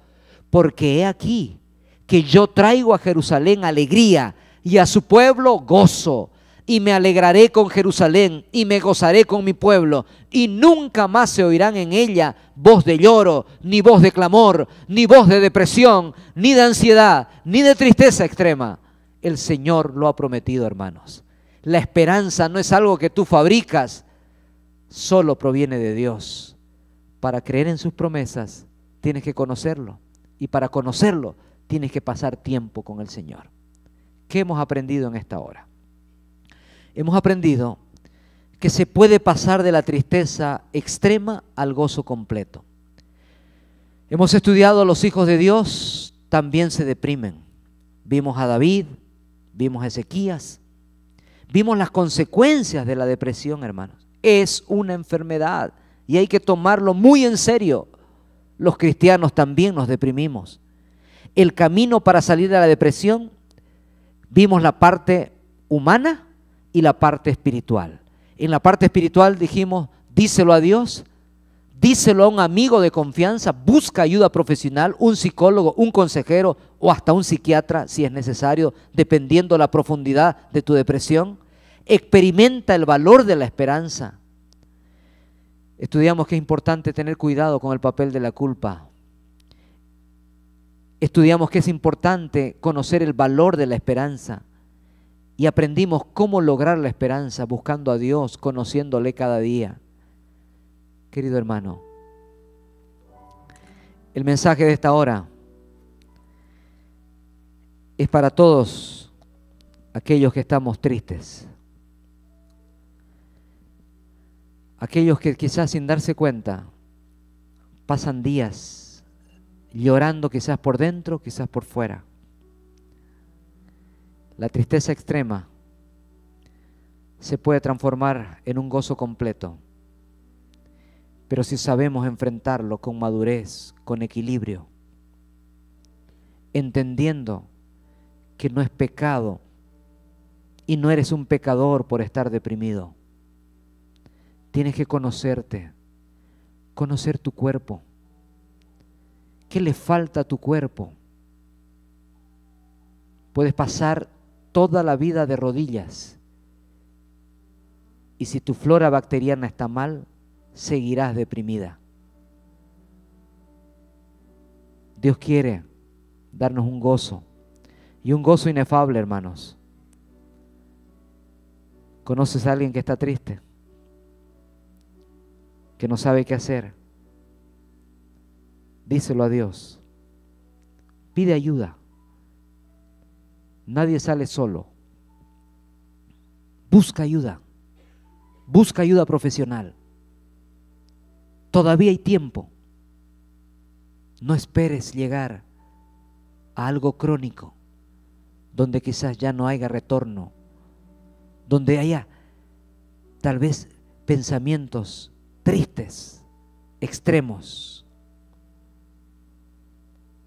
porque he aquí que yo traigo a Jerusalén alegría y a su pueblo gozo y me alegraré con Jerusalén y me gozaré con mi pueblo, y nunca más se oirán en ella voz de lloro, ni voz de clamor, ni voz de depresión, ni de ansiedad, ni de tristeza extrema. El Señor lo ha prometido, hermanos. La esperanza no es algo que tú fabricas, solo proviene de Dios. Para creer en sus promesas tienes que conocerlo, y para conocerlo tienes que pasar tiempo con el Señor. ¿Qué hemos aprendido en esta hora? hemos aprendido que se puede pasar de la tristeza extrema al gozo completo. Hemos estudiado a los hijos de Dios, también se deprimen. Vimos a David, vimos a Ezequías, vimos las consecuencias de la depresión, hermanos. Es una enfermedad y hay que tomarlo muy en serio. Los cristianos también nos deprimimos. El camino para salir de la depresión, vimos la parte humana y la parte espiritual. En la parte espiritual dijimos, díselo a Dios, díselo a un amigo de confianza, busca ayuda profesional, un psicólogo, un consejero o hasta un psiquiatra si es necesario, dependiendo la profundidad de tu depresión. Experimenta el valor de la esperanza. Estudiamos que es importante tener cuidado con el papel de la culpa. Estudiamos que es importante conocer el valor de la esperanza y aprendimos cómo lograr la esperanza buscando a Dios, conociéndole cada día. Querido hermano, el mensaje de esta hora es para todos aquellos que estamos tristes, aquellos que quizás sin darse cuenta pasan días llorando quizás por dentro, quizás por fuera la tristeza extrema se puede transformar en un gozo completo, pero si sabemos enfrentarlo con madurez, con equilibrio, entendiendo que no es pecado y no eres un pecador por estar deprimido. Tienes que conocerte, conocer tu cuerpo. ¿Qué le falta a tu cuerpo? Puedes pasar toda la vida de rodillas. Y si tu flora bacteriana está mal, seguirás deprimida. Dios quiere darnos un gozo y un gozo inefable, hermanos. ¿Conoces a alguien que está triste? Que no sabe qué hacer. Díselo a Dios. Pide ayuda. Nadie sale solo. Busca ayuda. Busca ayuda profesional. Todavía hay tiempo. No esperes llegar a algo crónico, donde quizás ya no haya retorno, donde haya tal vez pensamientos tristes, extremos.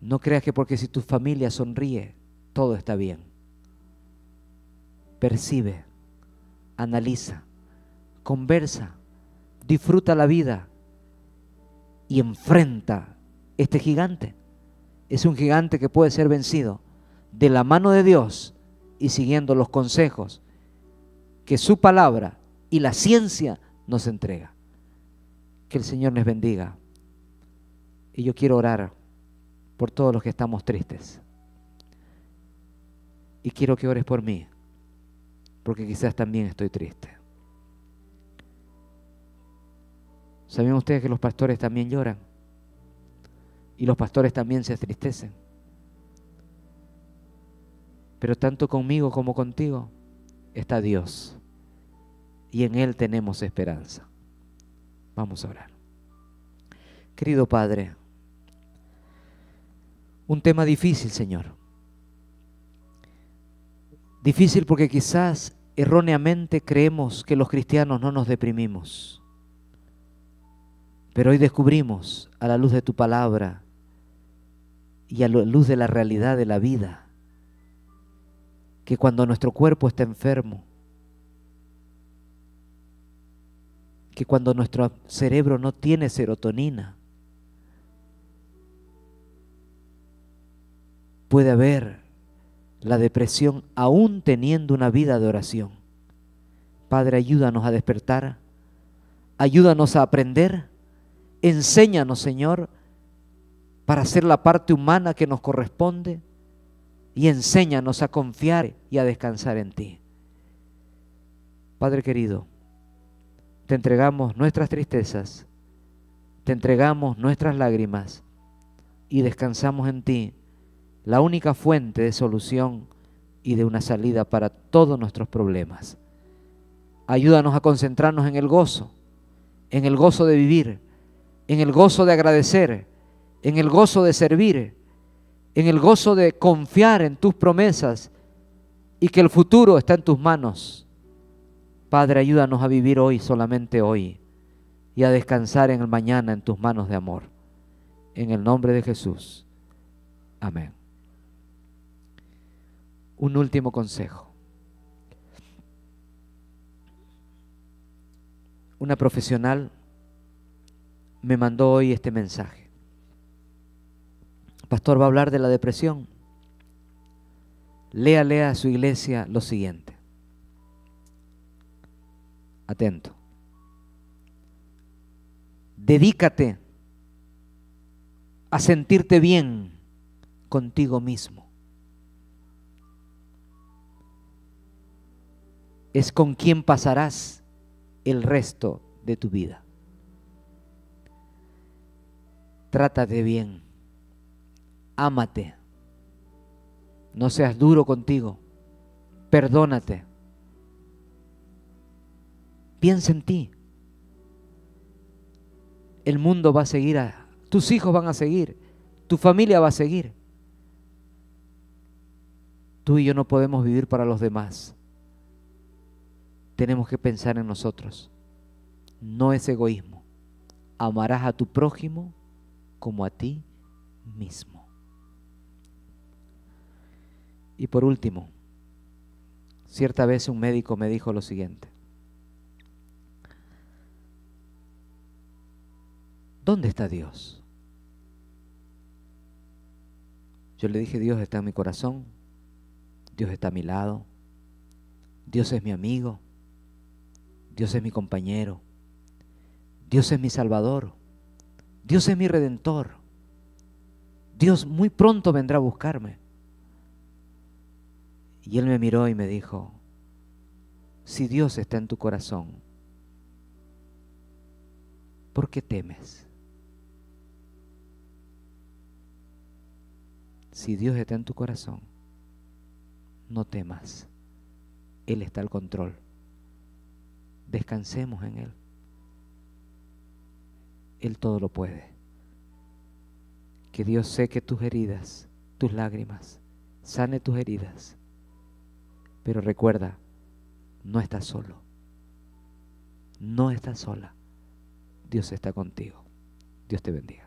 No creas que porque si tu familia sonríe, todo está bien percibe, analiza, conversa, disfruta la vida y enfrenta este gigante. Es un gigante que puede ser vencido de la mano de Dios y siguiendo los consejos que su palabra y la ciencia nos entrega. Que el Señor les bendiga. Y yo quiero orar por todos los que estamos tristes. Y quiero que ores por mí porque quizás también estoy triste. ¿Sabían ustedes que los pastores también lloran? Y los pastores también se entristecen Pero tanto conmigo como contigo está Dios. Y en Él tenemos esperanza. Vamos a orar. Querido Padre, un tema difícil, Señor Difícil porque quizás erróneamente creemos que los cristianos no nos deprimimos. Pero hoy descubrimos a la luz de tu palabra y a la luz de la realidad de la vida que cuando nuestro cuerpo está enfermo, que cuando nuestro cerebro no tiene serotonina, puede haber la depresión aún teniendo una vida de oración. Padre, ayúdanos a despertar, ayúdanos a aprender, enséñanos, Señor, para hacer la parte humana que nos corresponde y enséñanos a confiar y a descansar en ti. Padre querido, te entregamos nuestras tristezas, te entregamos nuestras lágrimas y descansamos en ti la única fuente de solución y de una salida para todos nuestros problemas. Ayúdanos a concentrarnos en el gozo, en el gozo de vivir, en el gozo de agradecer, en el gozo de servir, en el gozo de confiar en tus promesas y que el futuro está en tus manos. Padre, ayúdanos a vivir hoy, solamente hoy, y a descansar en el mañana en tus manos de amor. En el nombre de Jesús. Amén un último consejo. Una profesional me mandó hoy este mensaje. pastor va a hablar de la depresión. Léale a su iglesia lo siguiente. Atento. Dedícate a sentirte bien contigo mismo. es con quien pasarás el resto de tu vida. Trátate bien, ámate, no seas duro contigo, perdónate. Piensa en ti. El mundo va a seguir, tus hijos van a seguir, tu familia va a seguir. Tú y yo no podemos vivir para los demás tenemos que pensar en nosotros. No es egoísmo. Amarás a tu prójimo como a ti mismo. Y por último, cierta vez un médico me dijo lo siguiente. ¿Dónde está Dios? Yo le dije, Dios está en mi corazón, Dios está a mi lado, Dios es mi amigo, Dios es mi compañero, Dios es mi salvador, Dios es mi redentor, Dios muy pronto vendrá a buscarme. Y él me miró y me dijo, si Dios está en tu corazón, ¿por qué temes? Si Dios está en tu corazón, no temas. Él está al control. Descansemos en Él. Él todo lo puede. Que Dios seque tus heridas, tus lágrimas, sane tus heridas. Pero recuerda, no estás solo. No estás sola. Dios está contigo. Dios te bendiga.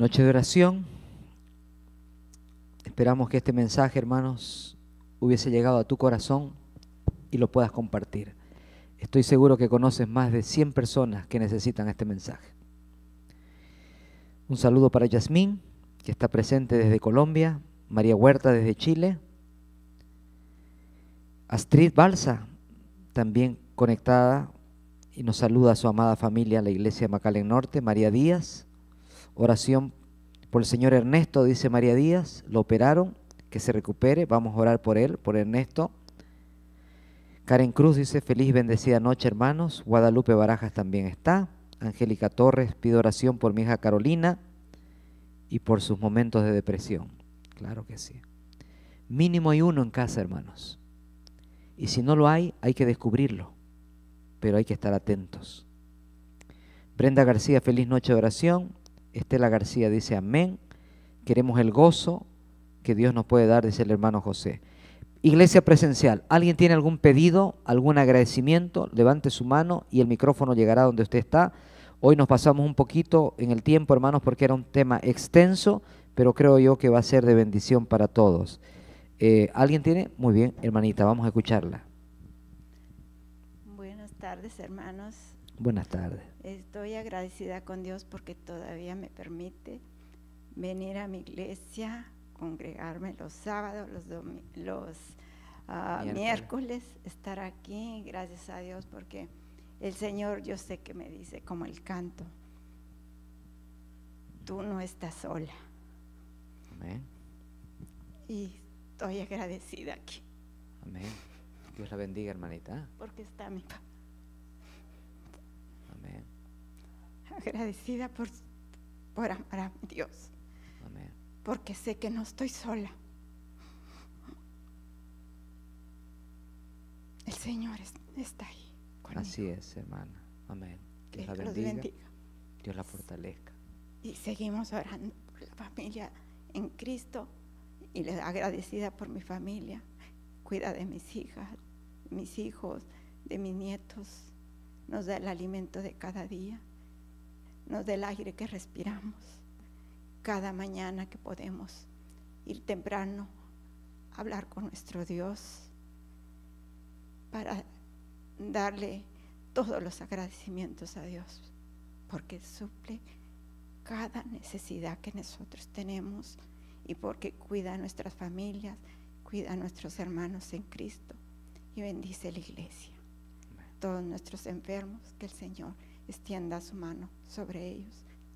Noche de oración. Esperamos que este mensaje, hermanos, hubiese llegado a tu corazón y lo puedas compartir. Estoy seguro que conoces más de 100 personas que necesitan este mensaje. Un saludo para Yasmín, que está presente desde Colombia, María Huerta desde Chile, Astrid Balsa, también conectada y nos saluda a su amada familia, la iglesia de Norte, María Díaz, Oración por el señor Ernesto, dice María Díaz, lo operaron, que se recupere, vamos a orar por él, por Ernesto. Karen Cruz dice, feliz bendecida noche hermanos, Guadalupe Barajas también está, Angélica Torres pide oración por mi hija Carolina y por sus momentos de depresión, claro que sí. Mínimo hay uno en casa hermanos, y si no lo hay, hay que descubrirlo, pero hay que estar atentos. Brenda García, feliz noche de oración. Estela García dice amén. Queremos el gozo que Dios nos puede dar, dice el hermano José. Iglesia presencial, ¿alguien tiene algún pedido, algún agradecimiento? Levante su mano y el micrófono llegará donde usted está. Hoy nos pasamos un poquito en el tiempo, hermanos, porque era un tema extenso, pero creo yo que va a ser de bendición para todos. Eh, ¿Alguien tiene? Muy bien, hermanita, vamos a escucharla. Buenas tardes, hermanos. Buenas tardes. Estoy agradecida con Dios porque todavía me permite venir a mi iglesia, congregarme los sábados, los, los ah, miércoles, estar aquí, gracias a Dios porque el Señor yo sé que me dice como el canto, tú no estás sola. Amén. Y estoy agradecida aquí. Amén. Dios la bendiga, hermanita. Porque está mi papá. agradecida por, amar a Dios. Porque sé que no estoy sola. El Señor está ahí. Así es, hermana. Amén. Dios que la bendiga, Dios la fortalezca. Y seguimos orando por la familia en Cristo y le agradecida por mi familia. Cuida de mis hijas, mis hijos, de mis nietos. Nos da el alimento de cada día nos dé el aire que respiramos cada mañana que podemos ir temprano a hablar con nuestro Dios para darle todos los agradecimientos a Dios, porque suple cada necesidad que nosotros tenemos y porque cuida a nuestras familias, cuida a nuestros hermanos en Cristo y bendice la iglesia. Todos nuestros enfermos, que el Señor extienda su mano sobre ellos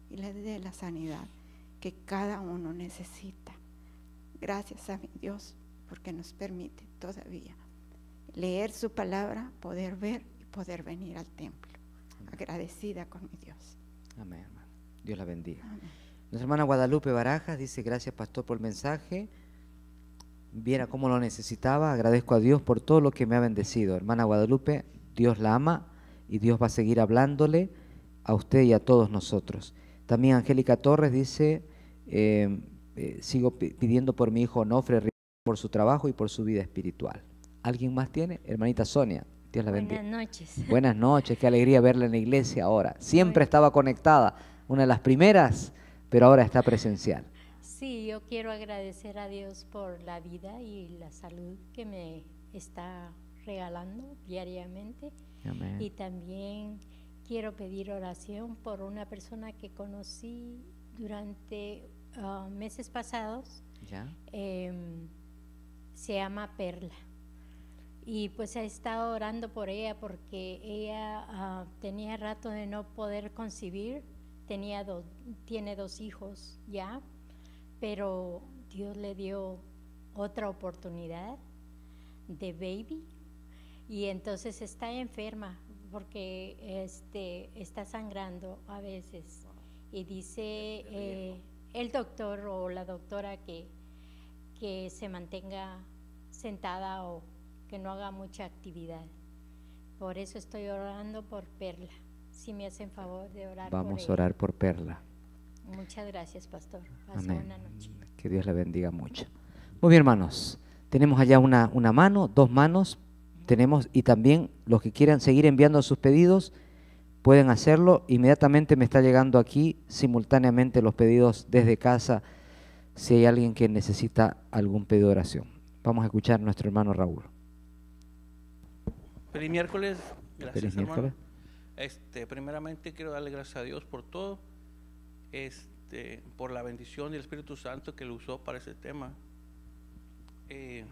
y les dé la sanidad que cada uno necesita. Gracias a mi Dios porque nos permite todavía leer su palabra, poder ver y poder venir al templo. Agradecida con mi Dios. Amén, hermano. Dios la bendiga. Nuestra hermana Guadalupe Barajas dice, gracias pastor por el mensaje. Viera cómo lo necesitaba. Agradezco a Dios por todo lo que me ha bendecido. Hermana Guadalupe, Dios la ama y Dios va a seguir hablándole a usted y a todos nosotros. También Angélica Torres dice, eh, eh, sigo pidiendo por mi hijo Onofre, por su trabajo y por su vida espiritual. ¿Alguien más tiene? Hermanita Sonia, Dios la bendiga. Buenas noches. [laughs] Buenas noches, qué alegría verla en la iglesia ahora. Siempre estaba conectada, una de las primeras, pero ahora está presencial. Sí, yo quiero agradecer a Dios por la vida y la salud que me está regalando diariamente. Y también quiero pedir oración por una persona que conocí durante ah, meses pasados. Em, se llama Perla. Y pues he estado orando por ella porque ella ah, tenía rato de no poder concebir, tenía tiene dos hijos ya, pero Dios le dio otra oportunidad de baby y entonces está enferma porque este, está sangrando a veces. Y dice eh, el doctor o la doctora que, que se mantenga sentada o que no haga mucha actividad. Por eso estoy orando por Perla. Si me hacen favor de orar. Vamos a orar por Perla. Muchas gracias, pastor. noche. Que Dios le bendiga mucho. Muy bien, hermanos. Tenemos allá una, una mano, dos manos. Tenemos, y también los que quieran seguir enviando sus pedidos, pueden hacerlo. Inmediatamente me está llegando aquí simultáneamente los pedidos desde casa si hay alguien que necesita algún pedido de oración. Vamos a escuchar a nuestro hermano Raúl. Feliz miércoles. Gracias, Hermano. Este, primeramente quiero darle gracias a Dios por todo, este, por la bendición del Espíritu Santo que lo usó para ese tema. Eh,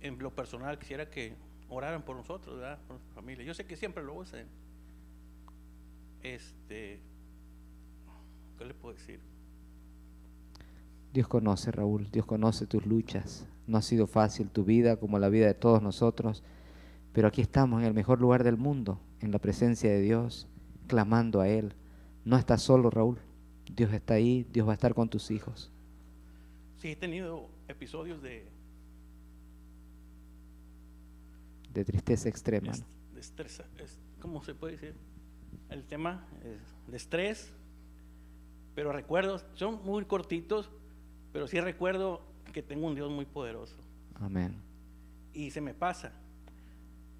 en lo personal quisiera que oraran por nosotros, ¿verdad? por nuestra familia. Yo sé que siempre lo hacen. Este, ¿qué le puedo decir? Dios conoce, Raúl, Dios conoce tus luchas. No ha sido fácil tu vida como la vida de todos nosotros, pero aquí estamos en el mejor lugar del mundo, en la presencia de Dios, clamando a Él. No estás solo, Raúl. Dios está ahí, Dios va a estar con tus hijos. Sí, he tenido episodios de, de tristeza extrema. ¿Cómo se puede decir? El tema es de estrés, pero recuerdos son muy cortitos, pero sí recuerdo que tengo un Dios muy poderoso. Amén. Y se me pasa,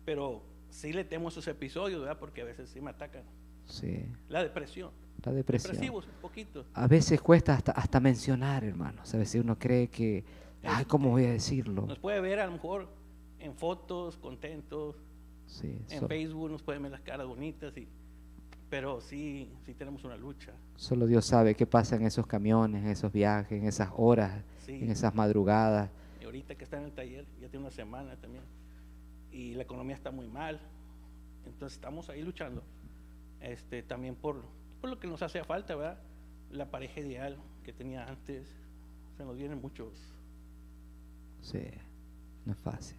pero sí le temo esos episodios, ¿verdad? Porque a veces sí me atacan. Sí. La depresión. La depresión. Depresivos, un poquito. A veces cuesta hasta, hasta mencionar, hermano A veces uno cree que, ay, ¿cómo voy a decirlo? Nos puede ver a lo mejor en fotos, contentos. en Facebook nos pueden ver las caras bonitas, y, pero sí, sí tenemos una lucha. Solo Dios sabe qué pasa en esos camiones, en esos viajes, en esas horas, en esas madrugadas. ahorita que está en el taller, ya tiene una semana también, y la economía está muy mal. Entonces estamos ahí luchando. Este, también por, por lo que nos hace falta, ¿verdad? La pareja ideal que tenía antes. Se nos vienen muchos. Sí, no es fácil.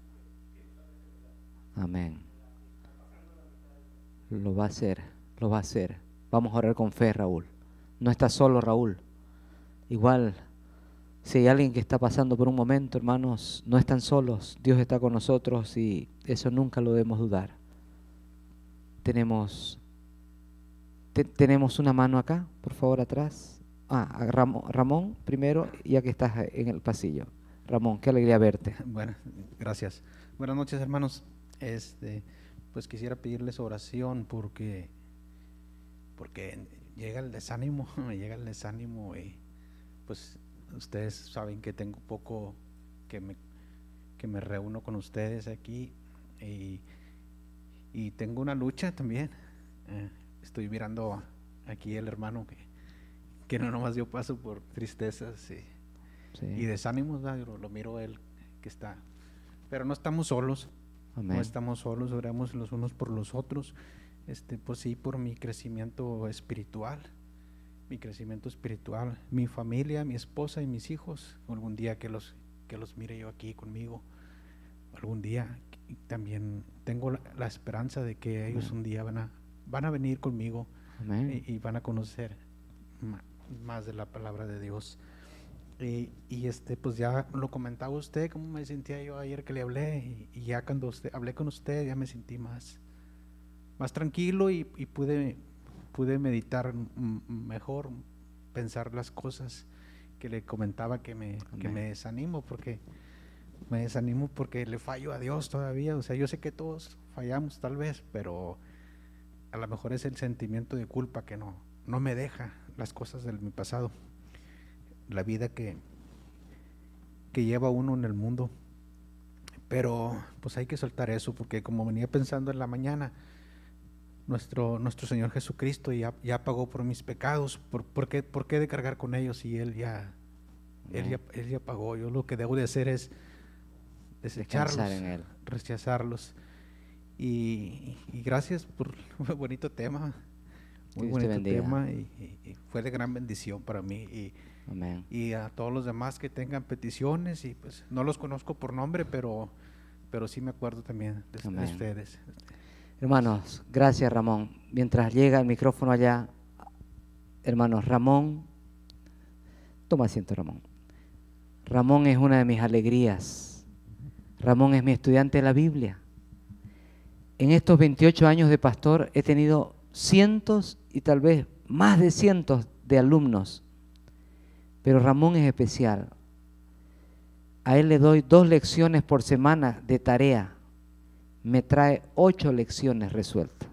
Amén. Lo va a hacer, lo va a hacer. Vamos a orar con fe, Raúl. No estás solo, Raúl. Igual, si hay alguien que está pasando por un momento, hermanos, no están solos. Dios está con nosotros y eso nunca lo debemos dudar. Tenemos, tenemos una mano acá, por favor, atrás. Ah, Ramón, Ramón, primero, ya que estás en el pasillo. Ramón, qué alegría verte. Bueno, gracias. Buenas noches, hermanos este, pues quisiera pedirles oración porque, porque llega el desánimo, [laughs] llega el desánimo y pues ustedes saben que tengo poco que me, reúno con ustedes aquí y, y tengo una lucha también. Eh, estoy mirando aquí el hermano que, no nomás dio paso por tristezas y, desánimos, lo miro él que está. Pero no estamos solos. No estamos solos, oramos los unos por los otros. Este, pues sí, por mi crecimiento espiritual, mi crecimiento espiritual, mi familia, mi esposa y mis hijos. Algún día que los, que los mire yo aquí conmigo, algún día también tengo la, esperanza de que ellos un día van a, van a venir conmigo y, van a conocer más de la palabra de Dios. Y, este, pues ya lo comentaba usted, cómo me sentía yo ayer que le hablé, y, ya cuando usted, hablé con usted ya me sentí más, más tranquilo y, pude, pude meditar mejor, pensar las cosas que le comentaba que me, que me desanimo, porque me desanimo porque le fallo a Dios todavía, o sea, yo sé que todos fallamos tal vez, pero a lo mejor es el sentimiento de culpa que no, no me deja las cosas de mi pasado la vida que, que lleva uno en el mundo. Pero pues hay que soltar eso, porque como venía pensando en la mañana, nuestro, nuestro Señor Jesucristo ya, ya pagó por mis pecados, ¿por, por qué, por qué de cargar con ellos si Él ya, él ya, él ya pagó? Yo lo que debo de hacer es desecharlos, en rechazarlos. Y, gracias por [laughs] un bonito tema, muy bonito tema y, y, fue de gran bendición para mí. Y, y a todos los demás que tengan peticiones, y pues no los conozco por nombre, pero, pero sí me acuerdo también de, de ustedes. Hermanos, gracias Ramón. Mientras llega el micrófono allá, hermanos, Ramón, toma asiento Ramón. Ramón es una de mis alegrías. Ramón es mi estudiante de la Biblia. En estos 28 años de pastor he tenido cientos y tal vez más de cientos de alumnos pero Ramón es especial. A él le doy dos lecciones por semana de tarea. Me trae ocho lecciones resueltas.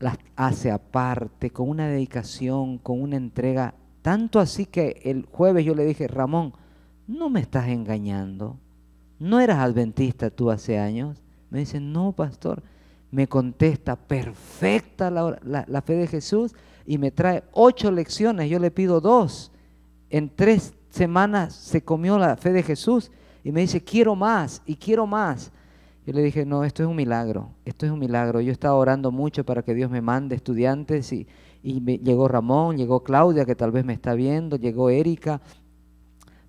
Las hace aparte, con una dedicación, con una entrega. Tanto así que el jueves yo le dije, Ramón, no me estás engañando. No eras adventista tú hace años. Me dice, no, pastor. Me contesta perfecta la, fe de Jesús y me trae ocho lecciones. Yo le pido dos en tres semanas se comió la fe de Jesús y me dice, quiero más y quiero más. Yo le dije, no, esto es un milagro, esto es un milagro. Yo estaba orando mucho para que Dios me mande estudiantes y, me, llegó Ramón, llegó Claudia, que tal vez me está viendo, llegó Erika,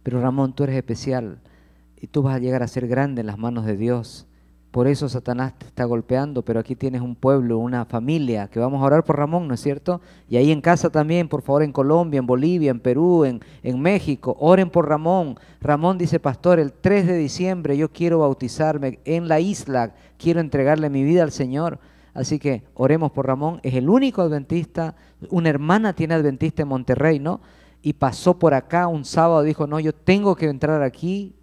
pero Ramón, tú eres especial y tú vas a llegar a ser grande en las manos de Dios. Por eso Satanás te está golpeando, pero aquí tienes un pueblo, una familia, que vamos a orar por Ramón, ¿no es cierto? Y ahí en casa también, por favor, en Colombia, en Bolivia, en Perú, en, en México, oren por Ramón. Ramón dice, pastor, el 3 de diciembre yo quiero bautizarme en la isla, quiero entregarle mi vida al Señor. Así que oremos por Ramón, es el único adventista, una hermana tiene adventista en Monterrey, ¿no? Y pasó por acá un sábado, dijo, no, yo tengo que entrar aquí,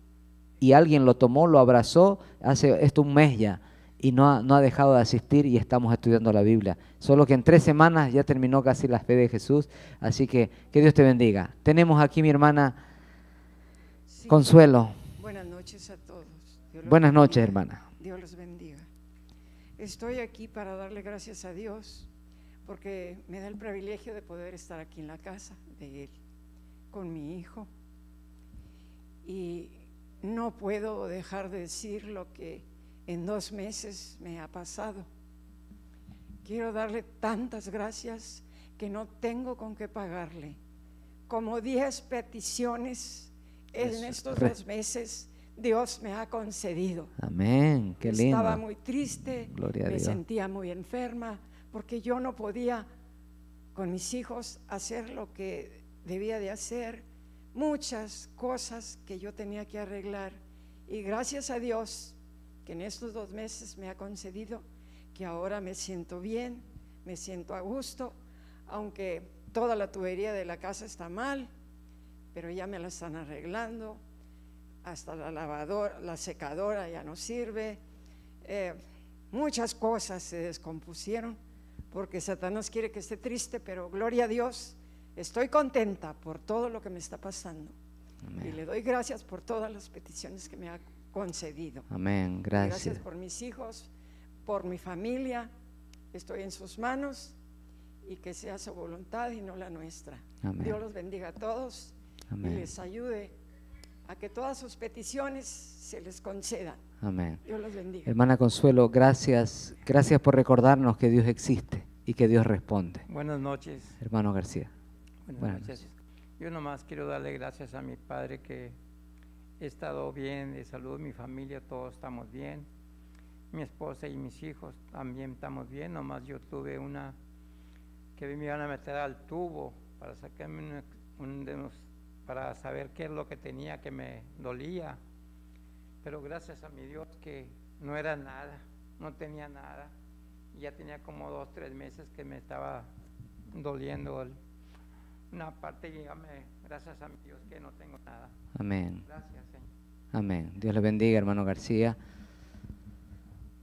y alguien lo tomó, lo abrazó hace esto un mes ya y no ha, no ha dejado de asistir y estamos estudiando la Biblia. Solo que en tres semanas ya terminó casi la fe de Jesús, así que que Dios te bendiga. Tenemos aquí mi hermana Consuelo. Buenas noches a todos. Buenas noches, hermana. Dios los bendiga. Estoy aquí para darle gracias a Dios porque me da el privilegio de poder estar aquí en la casa de Él, con mi hijo. Y no puedo dejar de decir lo que en dos meses me ha pasado. Quiero darle tantas gracias que no tengo con qué pagarle. Como diez peticiones en estos dos meses Dios me ha concedido. Amén, qué lindo. Estaba muy triste, me sentía muy enferma porque yo no podía con mis hijos hacer lo que debía de hacer muchas cosas que yo tenía que arreglar. Y gracias a Dios que en estos dos meses me ha concedido que ahora me siento bien, me siento a gusto, aunque toda la tubería de la casa está mal, pero ya me la están arreglando, hasta la lavadora, la secadora ya no sirve, eh, muchas cosas se descompusieron porque Satanás quiere que esté triste, pero gloria a Dios Estoy contenta por todo lo que me está pasando. Y le doy gracias por todas las peticiones que me ha concedido. Amén, gracias. por mis hijos, por mi familia. Estoy en sus manos y que sea su voluntad y no la nuestra. Amén. Dios los bendiga a todos y les ayude a que todas sus peticiones se les concedan. Amén. Dios los bendiga. Hermana Consuelo, gracias. Gracias por recordarnos que Dios existe y que Dios responde. Buenas noches. Hermano García. Buenas, noches. Yo nomás quiero darle gracias a mi padre que he estado bien de salud, mi familia, todos estamos bien. Mi esposa y mis hijos también estamos bien, nomás yo tuve una que me iban a meter al tubo para sacarme un, para saber qué es lo que tenía que me dolía. Pero gracias a mi Dios que no era nada, no tenía nada. Ya tenía como dos, tres meses que me estaba doliendo el una parte, dígame, gracias a mi Dios que no tengo nada. Amén. Gracias, Señor. Amén. Dios le bendiga, hermano García.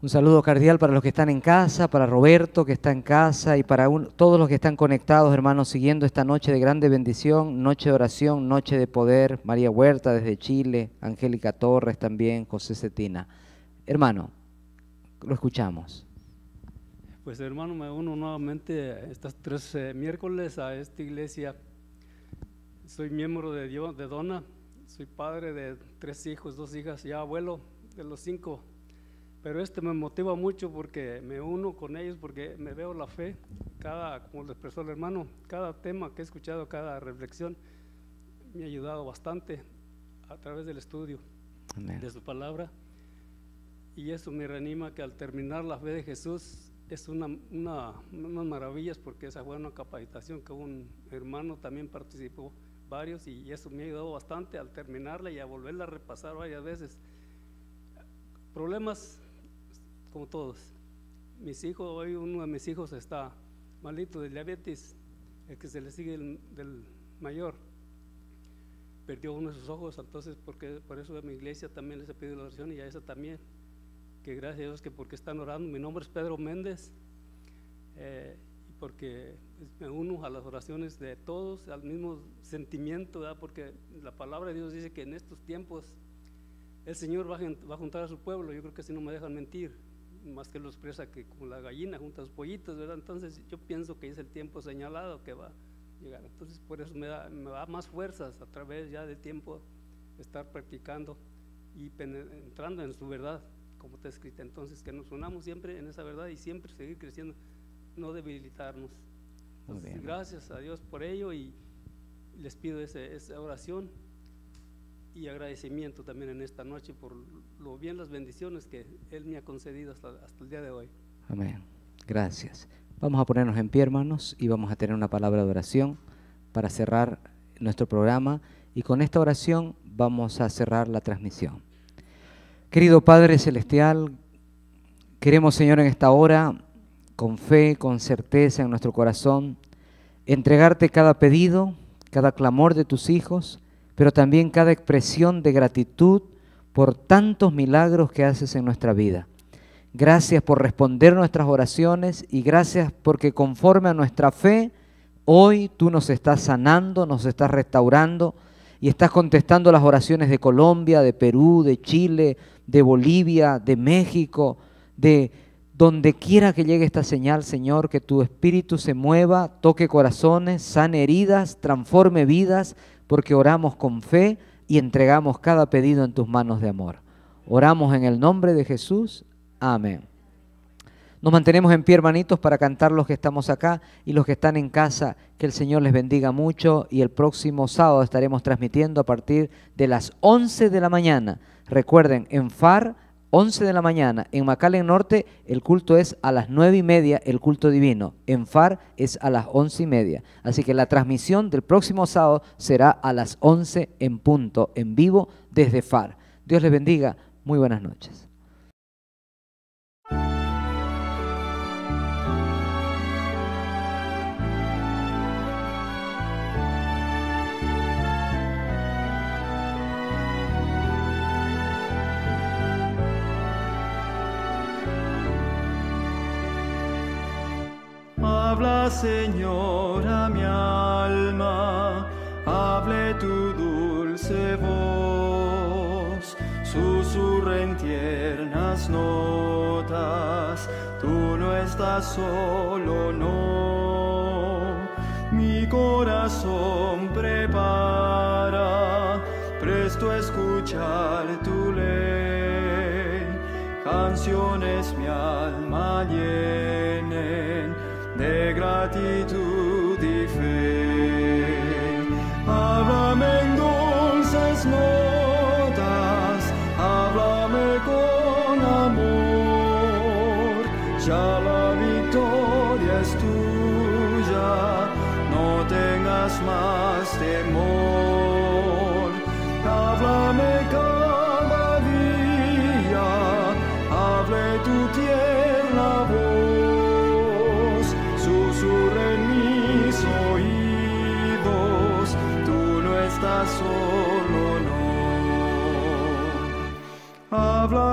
Un saludo cardial para los que están en casa, para Roberto que está en casa y para todos los que están conectados, hermanos, siguiendo esta noche de grande bendición, noche de oración, noche de poder. María Huerta desde Chile, Angélica Torres también, José Cetina. Hermano, lo escuchamos. Pues hermano, me uno nuevamente estas tres eh, miércoles a esta iglesia. Soy miembro de, Dios, de Dona, soy padre de tres hijos, dos hijas, ya abuelo de los cinco. Pero este me motiva mucho porque me uno con ellos, porque me veo la fe, cada, como lo expresó el hermano, cada tema que he escuchado, cada reflexión, me ha ayudado bastante a través del estudio de su palabra. Y eso me reanima que al terminar la fe de Jesús, es una, una, unas maravillas porque esa fue una capacitación que un hermano también participó varios y eso me ha ayudado bastante al terminarla y a volverla a repasar varias veces. Problemas como todos. Mis hijos, hoy uno de mis hijos está malito de diabetes, el que se le sigue del mayor. Perdió uno de sus ojos, entonces porque por eso de mi iglesia también les he pedido la oración y a esa también gracias a Dios que porque están orando. Mi nombre es Pedro Méndez eh, porque pues, me uno a las oraciones de todos, al mismo sentimiento, porque la palabra de Dios dice que en estos tiempos el Señor va a, juntar a su pueblo. Yo creo que así no me dejan mentir, más que lo expresa que como la gallina junta a sus pollitos, ¿verdad? Entonces yo pienso que es el tiempo señalado que va a llegar. Entonces por eso me da, más fuerzas a través ya del tiempo estar practicando y entrando en su verdad como está escrita. Entonces, que nos unamos siempre en esa verdad y siempre seguir creciendo, no debilitarnos. gracias a Dios por ello y les pido esa oración y agradecimiento también en esta noche por lo bien las bendiciones que Él me ha concedido hasta el día de hoy. Amén. Gracias. Vamos a ponernos en pie, hermanos, y vamos a tener una palabra de oración para cerrar nuestro programa. Y con esta oración vamos a cerrar la transmisión. Querido Padre Celestial, queremos Señor en esta hora, con fe, con certeza en nuestro corazón, entregarte cada pedido, cada clamor de tus hijos, pero también cada expresión de gratitud por tantos milagros que haces en nuestra vida. Gracias por responder nuestras oraciones y gracias porque conforme a nuestra fe, hoy tú nos estás sanando, nos estás restaurando y estás contestando las oraciones de Colombia, de Perú, de Chile, de Bolivia, de México, de donde quiera que llegue esta señal, Señor, que tu espíritu se mueva, toque corazones, sane heridas, transforme vidas, porque oramos con fe y entregamos cada pedido en tus manos de amor. Oramos en el nombre de Jesús. Amén. Nos mantenemos en pie, hermanitos, para cantar los que estamos acá y los que están en casa. Que el Señor les bendiga mucho y el próximo sábado estaremos transmitiendo a partir de las 11 de la mañana. Recuerden, en FAR, 11 de la mañana. En Macalén Norte, el culto es a las 9 y media, el culto divino. En FAR es a las 11 y media. Así que la transmisión del próximo sábado será a las 11 en punto, en vivo, desde FAR. Dios les bendiga. Muy buenas noches. Habla, Señor, mi alma, hable tu dulce voz, susurra en tiernas notas, tú no estás solo, no. Mi corazón prepara, presto a escuchar tu ley, canciones mi alma llena. de gratitud.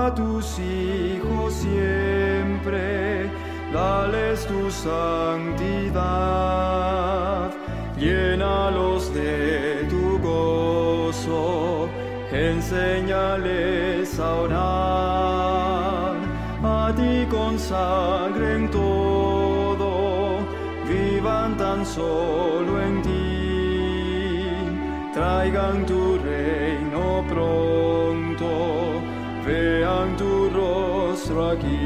a tus hijos siempre, dales tu santidad, llénalos de tu gozo, enséñales a orar, a ti consagren todo, vivan tan solo en ti, traigan tu aqui.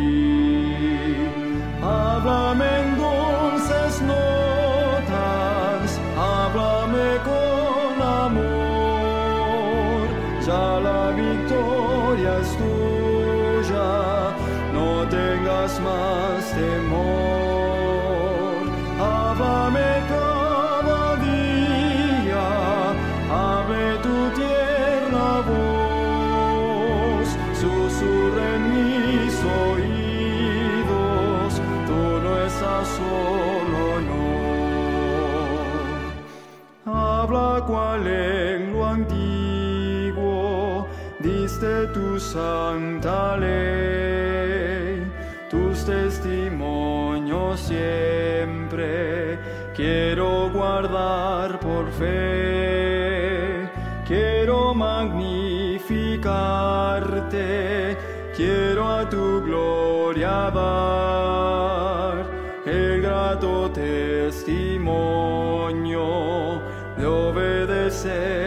santa ley, tus testimonios siempre quiero guardar por fe, quiero magnificarte, quiero a tu gloria dar el grato testimonio de obedecer.